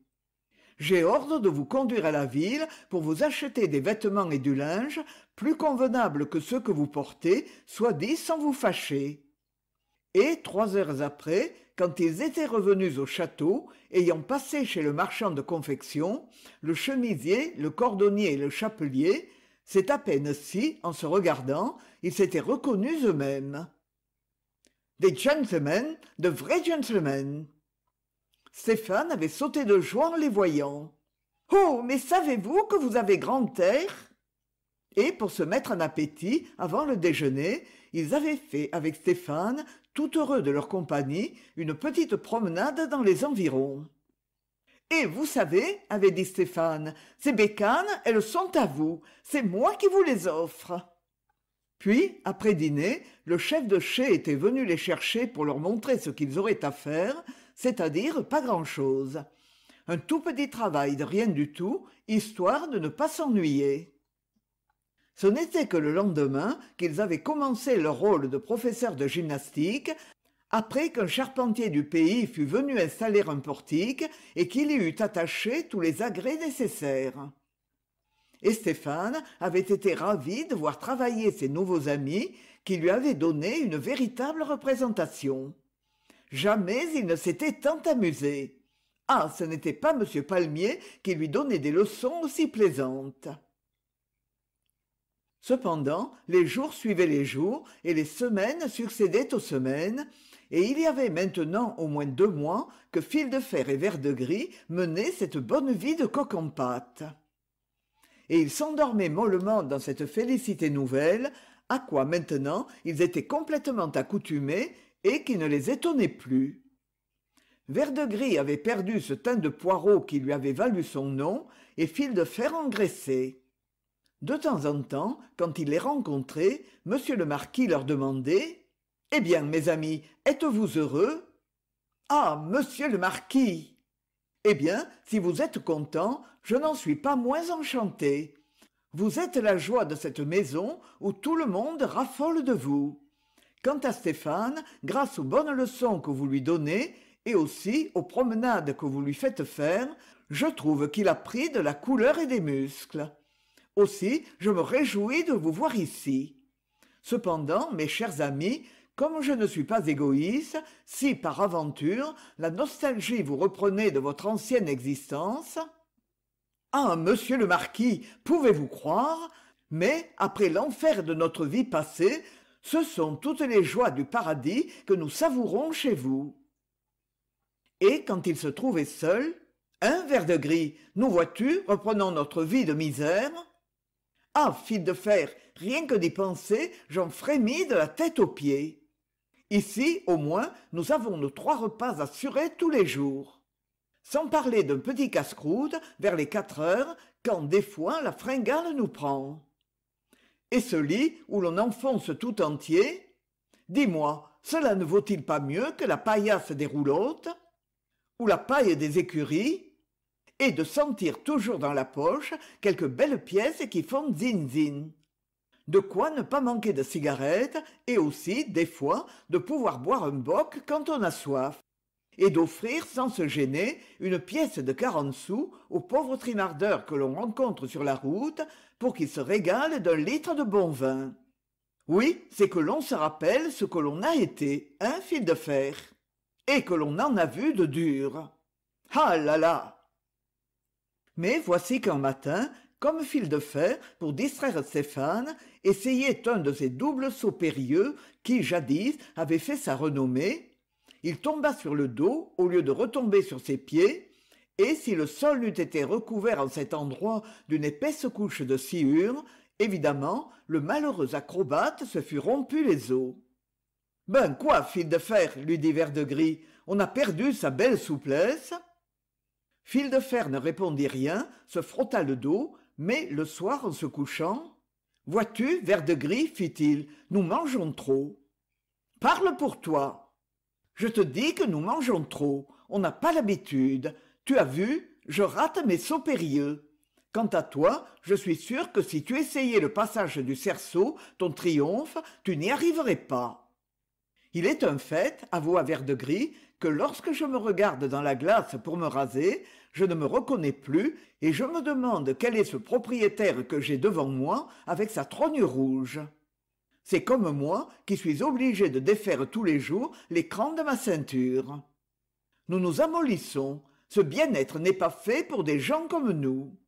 j'ai ordre de vous conduire à la ville pour vous acheter des vêtements et du linge plus convenables que ceux que vous portez soit dit sans vous fâcher et trois heures après quand ils étaient revenus au château ayant passé chez le marchand de confection le chemisier le cordonnier et le chapelier c'est à peine si en se regardant ils s'étaient reconnus eux-mêmes des gentlemen de vrais gentlemen stéphane avait sauté de joie en les voyant oh mais savez-vous que vous avez air ?» et pour se mettre en appétit avant le déjeuner ils avaient fait avec stéphane tout heureux de leur compagnie une petite promenade dans les environs et vous savez avait dit stéphane ces bécanes elles sont à vous c'est moi qui vous les offre puis après dîner le chef de chez était venu les chercher pour leur montrer ce qu'ils auraient à faire c'est-à-dire pas grand-chose. Un tout petit travail de rien du tout, histoire de ne pas s'ennuyer. Ce n'était que le lendemain qu'ils avaient commencé leur rôle de professeur de gymnastique, après qu'un charpentier du pays fût venu installer un portique et qu'il y eût attaché tous les agrès nécessaires. Et Stéphane avait été ravi de voir travailler ses nouveaux amis qui lui avaient donné une véritable représentation jamais il ne s'était tant amusé ah ce n'était pas m palmier qui lui donnait des leçons aussi plaisantes cependant les jours suivaient les jours et les semaines succédaient aux semaines et il y avait maintenant au moins deux mois que fil de fer et vert de gris menaient cette bonne vie de coq pâte et ils s'endormaient mollement dans cette félicité nouvelle à quoi maintenant ils étaient complètement accoutumés et qui ne les étonnait plus vert-de-gris avait perdu ce teint de poireau qui lui avait valu son nom et fil de fer engraissé de temps en temps quand il les rencontrait m le marquis leur demandait eh bien mes amis êtes-vous heureux ah monsieur le marquis eh bien si vous êtes content je n'en suis pas moins enchanté vous êtes la joie de cette maison où tout le monde raffole de vous quant à stéphane grâce aux bonnes leçons que vous lui donnez et aussi aux promenades que vous lui faites faire je trouve qu'il a pris de la couleur et des muscles aussi je me réjouis de vous voir ici cependant mes chers amis comme je ne suis pas égoïste, si par aventure la nostalgie vous reprenait de votre ancienne existence. Ah, monsieur le marquis, pouvez-vous croire Mais après l'enfer de notre vie passée, ce sont toutes les joies du paradis que nous savourons chez vous et quand il se trouvait seul un ver de gris nous vois-tu reprenons notre vie de misère ah fil de fer rien que d'y penser j'en frémis de la tête aux pieds ici au moins nous avons nos trois repas assurés tous les jours sans parler d'un petit casse-croûte vers les quatre heures quand des fois la fringale nous prend et ce lit où l'on enfonce tout entier dis-moi cela ne vaut-il pas mieux que la paillasse des roulottes ou la paille des écuries et de sentir toujours dans la poche quelques belles pièces qui font zin zin de quoi ne pas manquer de cigarettes et aussi des fois de pouvoir boire un boc quand on a soif et d'offrir sans se gêner une pièce de quarante sous aux pauvres trimardeurs que l'on rencontre sur la route pour qu'il se régale d'un litre de bon vin oui c'est que l'on se rappelle ce que l'on a été hein fil de fer et que l'on en a vu de dur. ah là là mais voici qu'un matin comme fil de fer pour distraire stéphane essayait un de ces doubles sauts périlleux qui jadis avaient fait sa renommée il tomba sur le dos au lieu de retomber sur ses pieds et si le sol eût été recouvert en cet endroit d'une épaisse couche de sciure évidemment le malheureux acrobate se fût rompu les os ben quoi fil de fer lui dit vert on a perdu sa belle souplesse fil de fer ne répondit rien se frotta le dos mais le soir en se couchant vois-tu fit-il nous mangeons trop parle pour toi je te dis que nous mangeons trop on n'a pas l'habitude tu as vu je rate mes sauts périlleux quant à toi je suis sûr que si tu essayais le passage du cerceau ton triomphe tu n'y arriverais pas il est un fait avoua gris, que lorsque je me regarde dans la glace pour me raser je ne me reconnais plus et je me demande quel est ce propriétaire que j'ai devant moi avec sa trogne rouge c'est comme moi qui suis obligé de défaire tous les jours l'écran de ma ceinture nous nous amollissons ce bien-être n'est pas fait pour des gens comme nous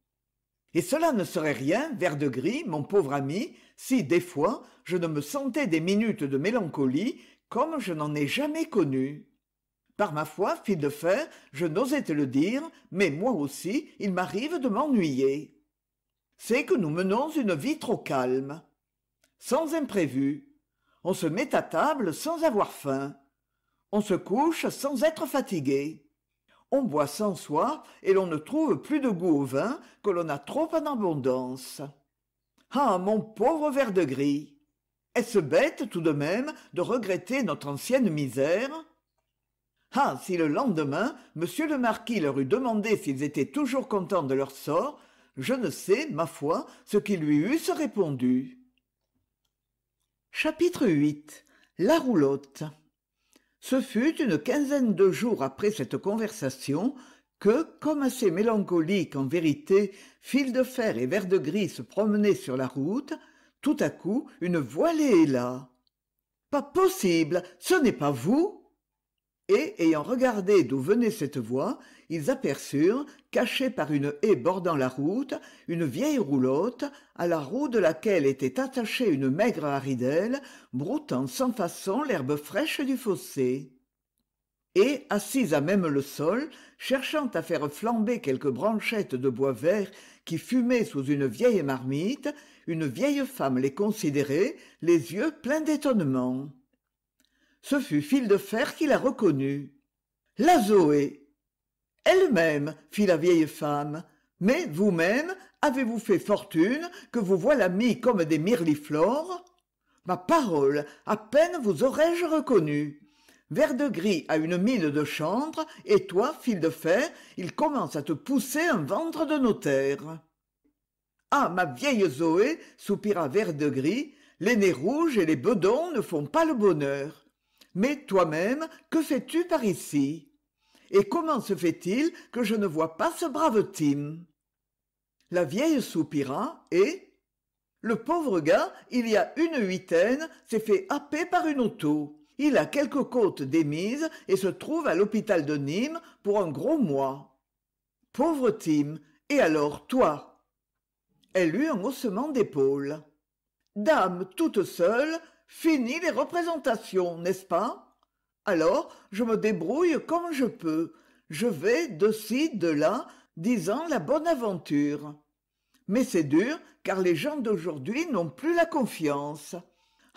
et cela ne serait rien vert-de-gris mon pauvre ami si des fois je ne me sentais des minutes de mélancolie comme je n'en ai jamais connu par ma foi fil de fer je n'osais te le dire mais moi aussi il m'arrive de m'ennuyer c'est que nous menons une vie trop calme sans imprévu on se met à table sans avoir faim on se couche sans être fatigué on boit sans soif et l'on ne trouve plus de goût au vin que l'on a trop en abondance ah mon pauvre ver de gris est-ce bête tout de même de regretter notre ancienne misère ah si le lendemain Monsieur le marquis leur eût demandé s'ils étaient toujours contents de leur sort je ne sais ma foi ce qu'ils lui eussent répondu chapitre viii la roulotte ce fut une quinzaine de jours après cette conversation que comme assez mélancolique en vérité fil de fer et vert de gris se promenaient sur la route tout à coup une voilée là. « pas possible ce n'est pas vous et ayant regardé d'où venait cette voix ils aperçurent cachée par une haie bordant la route une vieille roulotte à la roue de laquelle était attachée une maigre aridelle, broutant sans façon l'herbe fraîche du fossé et assise à même le sol cherchant à faire flamber quelques branchettes de bois vert qui fumaient sous une vieille marmite une vieille femme les considérait les yeux pleins d'étonnement ce fut fil de fer qui la reconnut la zoé elle-même fit la vieille femme mais vous-même avez-vous fait fortune que vous voilà mis comme des mirliflores ma parole à peine vous aurais-je reconnu. »« vert de gris a une mine de chambre, et toi fil de fer il commence à te pousser un ventre de notaire ah ma vieille zoé soupira vert de gris les nez rouges et les bedons ne font pas le bonheur mais toi-même que fais-tu par ici et comment se fait-il que je ne vois pas ce brave tim la vieille soupira et le pauvre gars il y a une huitaine s'est fait happer par une auto il a quelques côtes démises et se trouve à l'hôpital de nîmes pour un gros mois pauvre tim et alors toi elle eut un haussement d'épaules dame toute seule finit les représentations n'est-ce pas alors je me débrouille comme je peux je vais de ci de là disant la bonne aventure mais c'est dur car les gens d'aujourd'hui n'ont plus la confiance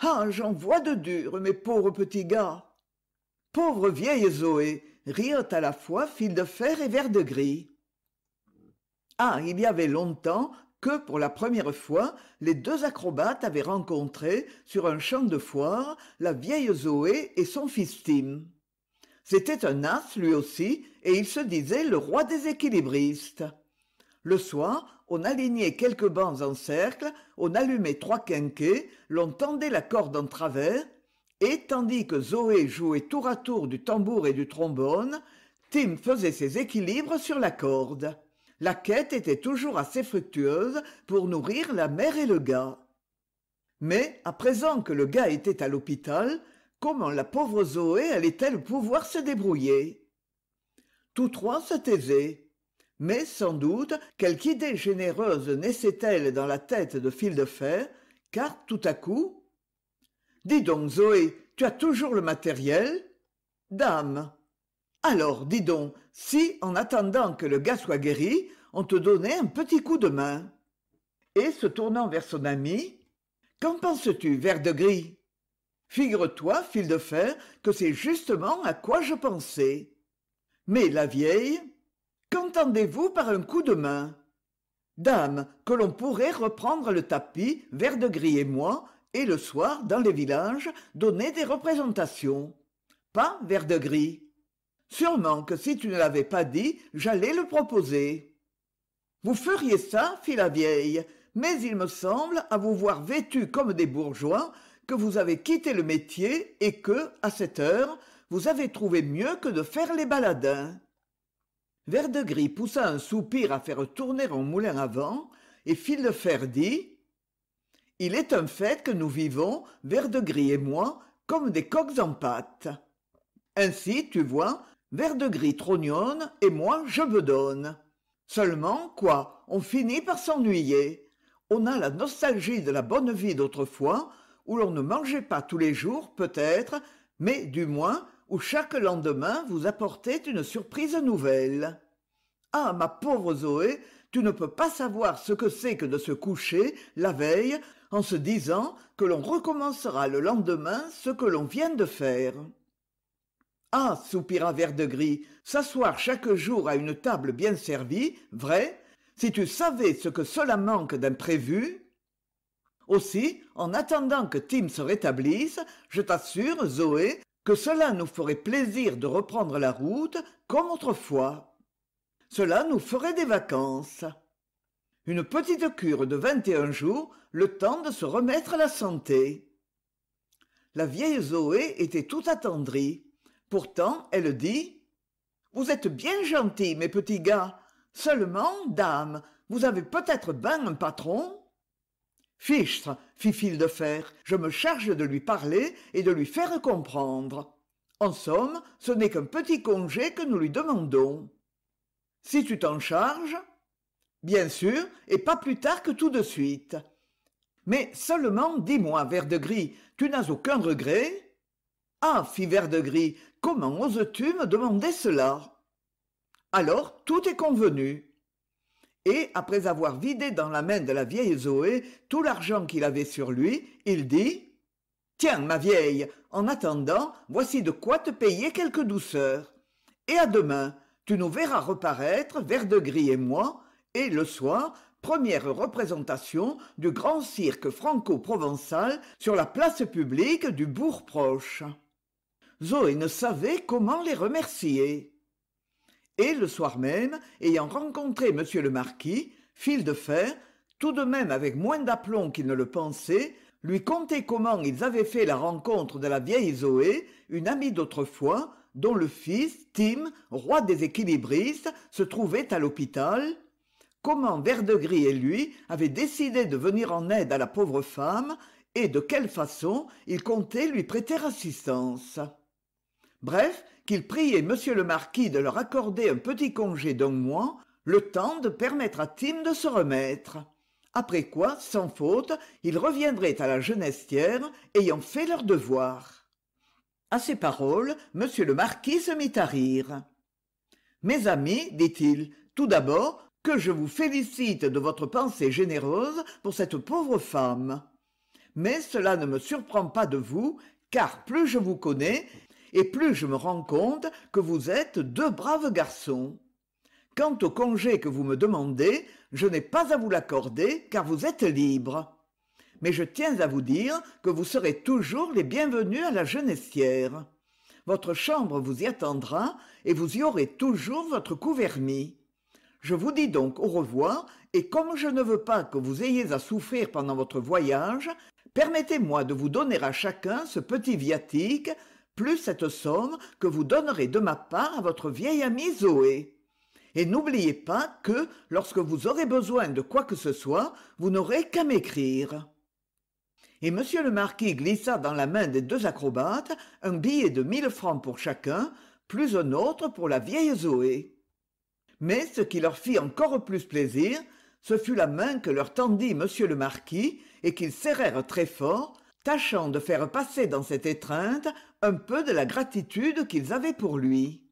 ah j'en vois de dur, mes pauvres petits gars pauvre vieille zoé rirent à la fois fil de fer et verre de gris ah il y avait longtemps que pour la première fois les deux acrobates avaient rencontré sur un champ de foire la vieille zoé et son fils tim c'était un as lui aussi et il se disait le roi des équilibristes le soir on alignait quelques bancs en cercle on allumait trois quinquets l'on tendait la corde en travers et tandis que zoé jouait tour à tour du tambour et du trombone tim faisait ses équilibres sur la corde la quête était toujours assez fructueuse pour nourrir la mère et le gars mais à présent que le gars était à l'hôpital comment la pauvre zoé allait-elle pouvoir se débrouiller tous trois se taisaient mais sans doute quelque idée généreuse naissait-elle dans la tête de fil de fer car tout à coup dis donc zoé tu as toujours le matériel dame alors dis donc si en attendant que le gars soit guéri on te donnait un petit coup de main et se tournant vers son ami qu'en penses-tu vert-de-gris figure-toi fil de fer que c'est justement à quoi je pensais mais la vieille qu'entendez-vous par un coup de main dame que l'on pourrait reprendre le tapis vert-de-gris et moi et le soir dans les villages donner des représentations pas vert-de-gris sûrement que si tu ne l'avais pas dit j'allais le proposer vous feriez ça fit la vieille mais il me semble à vous voir vêtus comme des bourgeois que vous avez quitté le métier et que à cette heure vous avez trouvé mieux que de faire les baladins verdegris poussa un soupir à faire tourner en moulin à vent et fil de fer dit il est un fait que nous vivons verdegris et moi comme des coqs en pâte ainsi tu vois vert-de-gris trognonne et moi je me donne. »« seulement quoi on finit par s'ennuyer on a la nostalgie de la bonne vie d'autrefois où l'on ne mangeait pas tous les jours peut-être mais du moins où chaque lendemain vous apportait une surprise nouvelle ah ma pauvre zoé tu ne peux pas savoir ce que c'est que de se coucher la veille en se disant que l'on recommencera le lendemain ce que l'on vient de faire ah soupira vert-de-gris s'asseoir chaque jour à une table bien servie vrai si tu savais ce que cela manque d'imprévu aussi en attendant que tim se rétablisse je t'assure zoé que cela nous ferait plaisir de reprendre la route comme autrefois cela nous ferait des vacances une petite cure de vingt et un jours le temps de se remettre à la santé la vieille zoé était tout attendrie pourtant elle dit vous êtes bien gentil, mes petits gars seulement dame vous avez peut-être bien un patron fichtre fit fil de fer je me charge de lui parler et de lui faire comprendre en somme ce n'est qu'un petit congé que nous lui demandons si tu t'en charges bien sûr et pas plus tard que tout de suite mais seulement dis-moi vert de gris tu n'as aucun regret ah fit vert de gris comment oses-tu me demander cela alors tout est convenu et après avoir vidé dans la main de la vieille zoé tout l'argent qu'il avait sur lui il dit tiens ma vieille en attendant voici de quoi te payer quelques douceurs. et à demain tu nous verras reparaître Verdegris et moi et le soir première représentation du grand cirque franco provençal sur la place publique du bourg proche zoé ne savait comment les remercier et le soir même ayant rencontré m le marquis fil de fer tout de même avec moins d'aplomb qu'il ne le pensait lui contait comment ils avaient fait la rencontre de la vieille zoé une amie d'autrefois dont le fils tim roi des équilibristes se trouvait à l'hôpital comment verdegris et lui avaient décidé de venir en aide à la pauvre femme et de quelle façon ils comptaient lui prêter assistance bref qu'il priait m le marquis de leur accorder un petit congé d'un mois le temps de permettre à tim de se remettre après quoi sans faute ils reviendraient à la tière, ayant fait leur devoir À ces paroles m le marquis se mit à rire mes amis dit-il tout d'abord que je vous félicite de votre pensée généreuse pour cette pauvre femme mais cela ne me surprend pas de vous car plus je vous connais et plus je me rends compte que vous êtes deux braves garçons quant au congé que vous me demandez je n'ai pas à vous l'accorder car vous êtes libre. mais je tiens à vous dire que vous serez toujours les bienvenus à la jeunessière. votre chambre vous y attendra et vous y aurez toujours votre couvermi je vous dis donc au revoir et comme je ne veux pas que vous ayez à souffrir pendant votre voyage permettez-moi de vous donner à chacun ce petit viatique plus cette somme que vous donnerez de ma part à votre vieille amie zoé et n'oubliez pas que lorsque vous aurez besoin de quoi que ce soit vous n'aurez qu'à m'écrire et m le marquis glissa dans la main des deux acrobates un billet de mille francs pour chacun plus un autre pour la vieille zoé mais ce qui leur fit encore plus plaisir ce fut la main que leur tendit Monsieur le marquis et qu'ils serrèrent très fort tâchant de faire passer dans cette étreinte un peu de la gratitude qu'ils avaient pour lui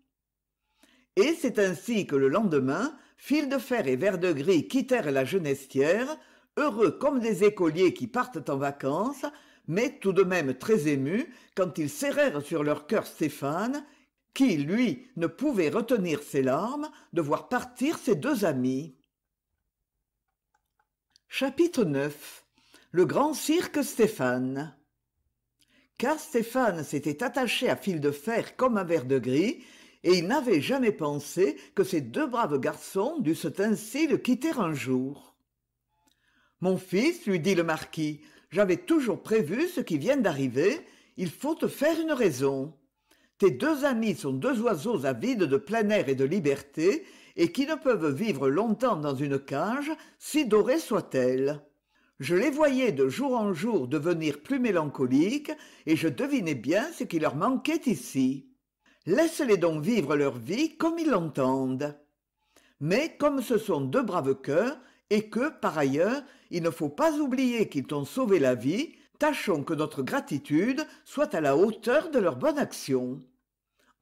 et c'est ainsi que le lendemain fil de fer et vert de gris quittèrent la genestière heureux comme des écoliers qui partent en vacances mais tout de même très émus quand ils serrèrent sur leur cœur stéphane qui lui ne pouvait retenir ses larmes de voir partir ses deux amis chapitre 9 le grand cirque stéphane car stéphane s'était attaché à fil de fer comme un verre de gris et il n'avait jamais pensé que ces deux braves garçons dussent ainsi le quitter un jour mon fils lui dit le marquis j'avais toujours prévu ce qui vient d'arriver il faut te faire une raison tes deux amis sont deux oiseaux avides de plein air et de liberté et qui ne peuvent vivre longtemps dans une cage si dorée soit-elle je les voyais de jour en jour devenir plus mélancoliques et je devinais bien ce qui leur manquait ici laisse-les donc vivre leur vie comme ils l'entendent mais comme ce sont deux braves cœurs et que par ailleurs il ne faut pas oublier qu'ils t'ont sauvé la vie tâchons que notre gratitude soit à la hauteur de leur bonne action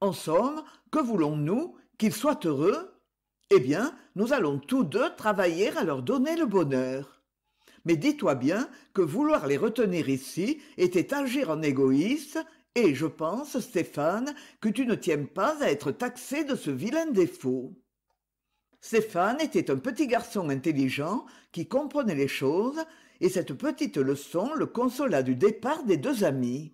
en somme que voulons-nous qu'ils soient heureux eh bien nous allons tous deux travailler à leur donner le bonheur mais dis-toi bien que vouloir les retenir ici était agir en égoïste et je pense stéphane que tu ne tiens pas à être taxé de ce vilain défaut stéphane était un petit garçon intelligent qui comprenait les choses et cette petite leçon le consola du départ des deux amis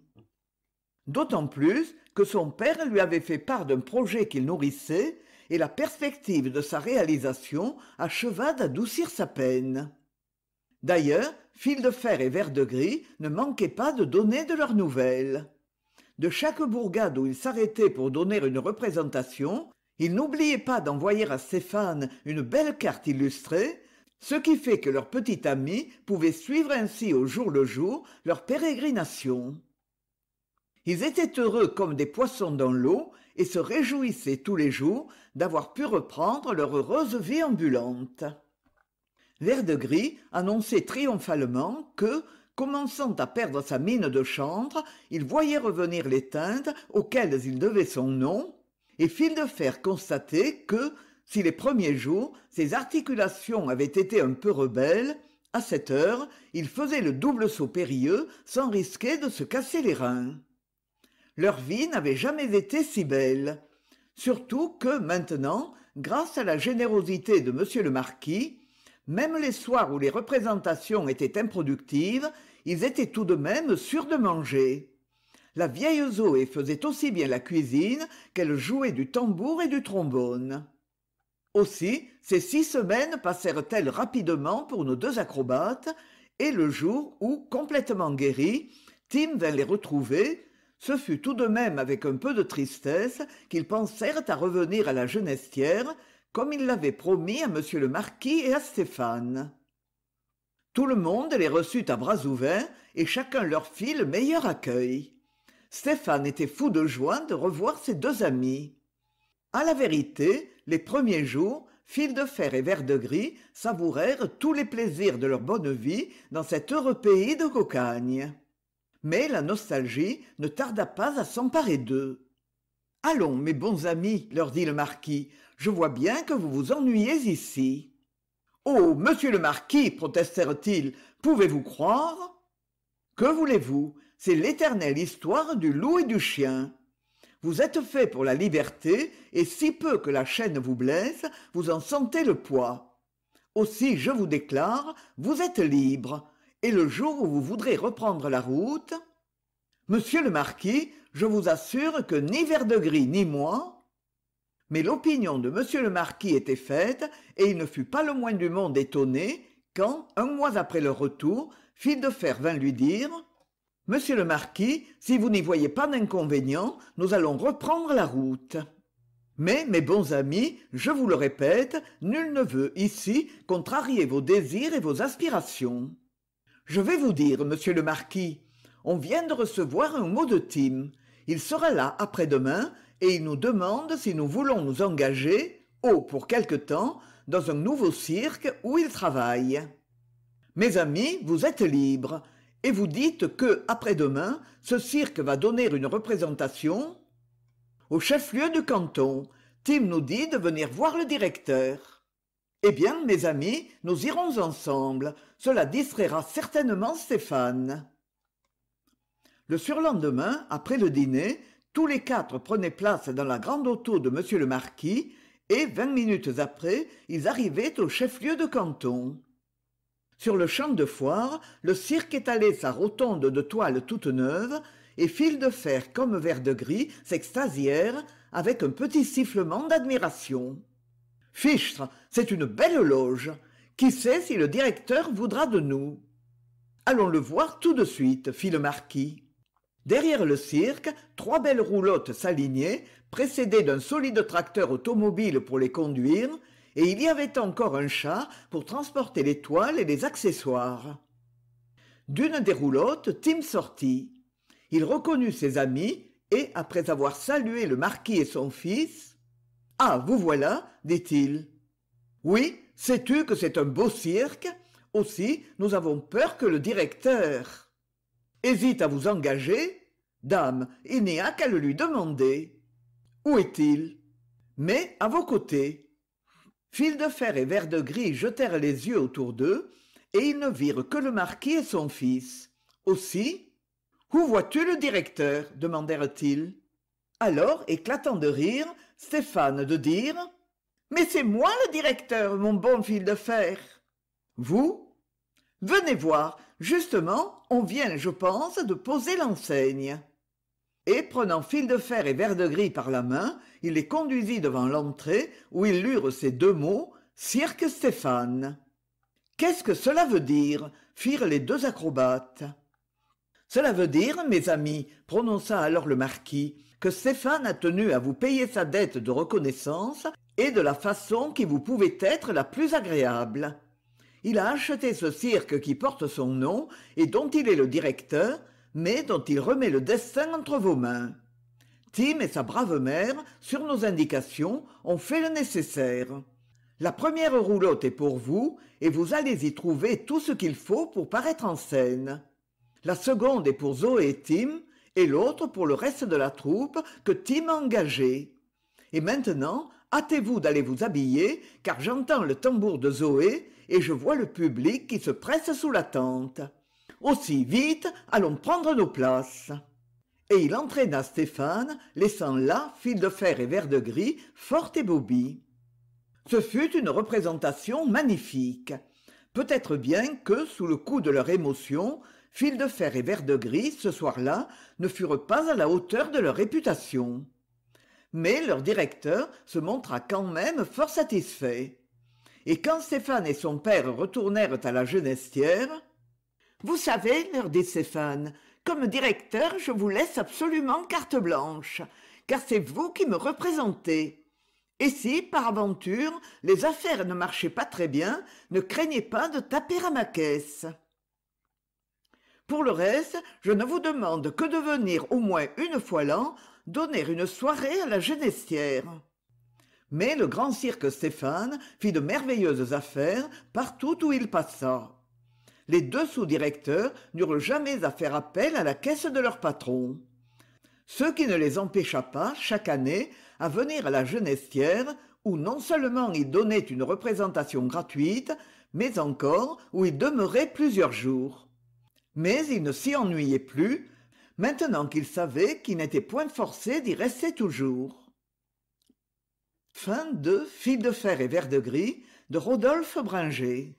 d'autant plus que son père lui avait fait part d'un projet qu'il nourrissait et la perspective de sa réalisation acheva d'adoucir sa peine d'ailleurs fil de fer et vert de gris ne manquaient pas de donner de leurs nouvelles de chaque bourgade où ils s'arrêtaient pour donner une représentation ils n'oubliaient pas d'envoyer à stéphane une belle carte illustrée ce qui fait que leur petit ami pouvait suivre ainsi au jour le jour leur pérégrination ils étaient heureux comme des poissons dans l'eau et se réjouissaient tous les jours d'avoir pu reprendre leur heureuse vie ambulante de gris annonçait triomphalement que commençant à perdre sa mine de chandre, il voyait revenir les teintes auxquelles il devait son nom et de fer constater que si les premiers jours ses articulations avaient été un peu rebelles à cette heure il faisait le double saut périlleux sans risquer de se casser les reins leur vie n'avait jamais été si belle surtout que maintenant grâce à la générosité de m le marquis même les soirs où les représentations étaient improductives, ils étaient tout de même sûrs de manger. La vieille Zoé faisait aussi bien la cuisine qu'elle jouait du tambour et du trombone. Aussi, ces six semaines passèrent-elles rapidement pour nos deux acrobates, et le jour où, complètement guéri, Tim vint les retrouver, ce fut tout de même avec un peu de tristesse qu'ils pensèrent à revenir à la genestière, comme il l'avait promis à m le marquis et à stéphane tout le monde les reçut à bras ouverts et chacun leur fit le meilleur accueil stéphane était fou de joie de revoir ses deux amis À la vérité les premiers jours fil de fer et vert de gris savourèrent tous les plaisirs de leur bonne vie dans cet heureux pays de cocagne mais la nostalgie ne tarda pas à s'emparer d'eux allons mes bons amis leur dit le marquis je vois bien que vous vous ennuyez ici oh monsieur le marquis protestèrent ils pouvez-vous croire que voulez-vous c'est l'éternelle histoire du loup et du chien vous êtes fait pour la liberté et si peu que la chaîne vous blesse vous en sentez le poids aussi je vous déclare vous êtes libre et le jour où vous voudrez reprendre la route monsieur le marquis je vous assure que ni vert ni moi mais l'opinion de Monsieur le marquis était faite et il ne fut pas le moins du monde étonné quand un mois après leur retour fil de fer vint lui dire monsieur le marquis si vous n'y voyez pas d'inconvénient nous allons reprendre la route mais mes bons amis je vous le répète nul ne veut ici contrarier vos désirs et vos aspirations je vais vous dire monsieur le marquis on vient de recevoir un mot de tim il sera là après-demain et il nous demande si nous voulons nous engager oh pour quelque temps dans un nouveau cirque où il travaille mes amis vous êtes libres et vous dites que après-demain ce cirque va donner une représentation au chef-lieu du canton tim nous dit de venir voir le directeur eh bien mes amis nous irons ensemble cela distraira certainement stéphane le surlendemain après le dîner tous les quatre prenaient place dans la grande auto de m le marquis et vingt minutes après ils arrivaient au chef-lieu de canton sur le champ de foire le cirque étalait sa rotonde de toile toute neuve et fil de fer comme vert de gris s'extasièrent avec un petit sifflement d'admiration fichtre c'est une belle loge qui sait si le directeur voudra de nous allons le voir tout de suite fit le marquis derrière le cirque trois belles roulottes s'alignaient précédées d'un solide tracteur automobile pour les conduire et il y avait encore un char pour transporter les toiles et les accessoires d'une des roulottes tim sortit il reconnut ses amis et après avoir salué le marquis et son fils ah vous voilà dit-il oui sais-tu que c'est un beau cirque aussi nous avons peur que le directeur hésite à vous engager dame il n'y a qu'à le lui demander où est-il mais à vos côtés fil de fer et verre de gris jetèrent les yeux autour d'eux et ils ne virent que le marquis et son fils aussi où vois-tu le directeur demandèrent-ils alors éclatant de rire stéphane de dire mais c'est moi le directeur mon bon fil de fer vous venez voir Justement, on vient, je pense, de poser l'enseigne. Et prenant fil de fer et verre de gris par la main, il les conduisit devant l'entrée où ils lurent ces deux mots Cirque Stéphane. Qu'est-ce que cela veut dire firent les deux acrobates. Cela veut dire, mes amis, prononça alors le marquis, que Stéphane a tenu à vous payer sa dette de reconnaissance et de la façon qui vous pouvait être la plus agréable il a acheté ce cirque qui porte son nom et dont il est le directeur mais dont il remet le destin entre vos mains tim et sa brave mère sur nos indications ont fait le nécessaire la première roulotte est pour vous et vous allez y trouver tout ce qu'il faut pour paraître en scène la seconde est pour zoé et tim et l'autre pour le reste de la troupe que tim a engagée et maintenant hâtez-vous d'aller vous habiller car j'entends le tambour de zoé et je vois le public qui se presse sous la tente aussi vite allons prendre nos places et il entraîna stéphane laissant là fil de fer et verre de gris fort et ce fut une représentation magnifique peut-être bien que sous le coup de leur émotion fil de fer et verre de gris ce soir-là ne furent pas à la hauteur de leur réputation mais leur directeur se montra quand même fort satisfait et quand stéphane et son père retournèrent à la genestière vous savez leur dit stéphane comme directeur je vous laisse absolument carte blanche car c'est vous qui me représentez et si, par aventure, les affaires ne marchaient pas très bien, ne craignez pas de taper à ma caisse. Pour le reste, je ne vous demande que de venir au moins une fois l'an donner une soirée à la genestière mais le grand cirque stéphane fit de merveilleuses affaires partout où il passa les deux sous directeurs n'eurent jamais à faire appel à la caisse de leur patron ce qui ne les empêcha pas chaque année à venir à la genestière où non seulement ils donnaient une représentation gratuite mais encore où ils demeuraient plusieurs jours mais ils ne s'y ennuyaient plus maintenant qu'ils savaient qu'ils n'étaient point forcés d'y rester toujours Fil de fer et verre de gris de Rodolphe Bringer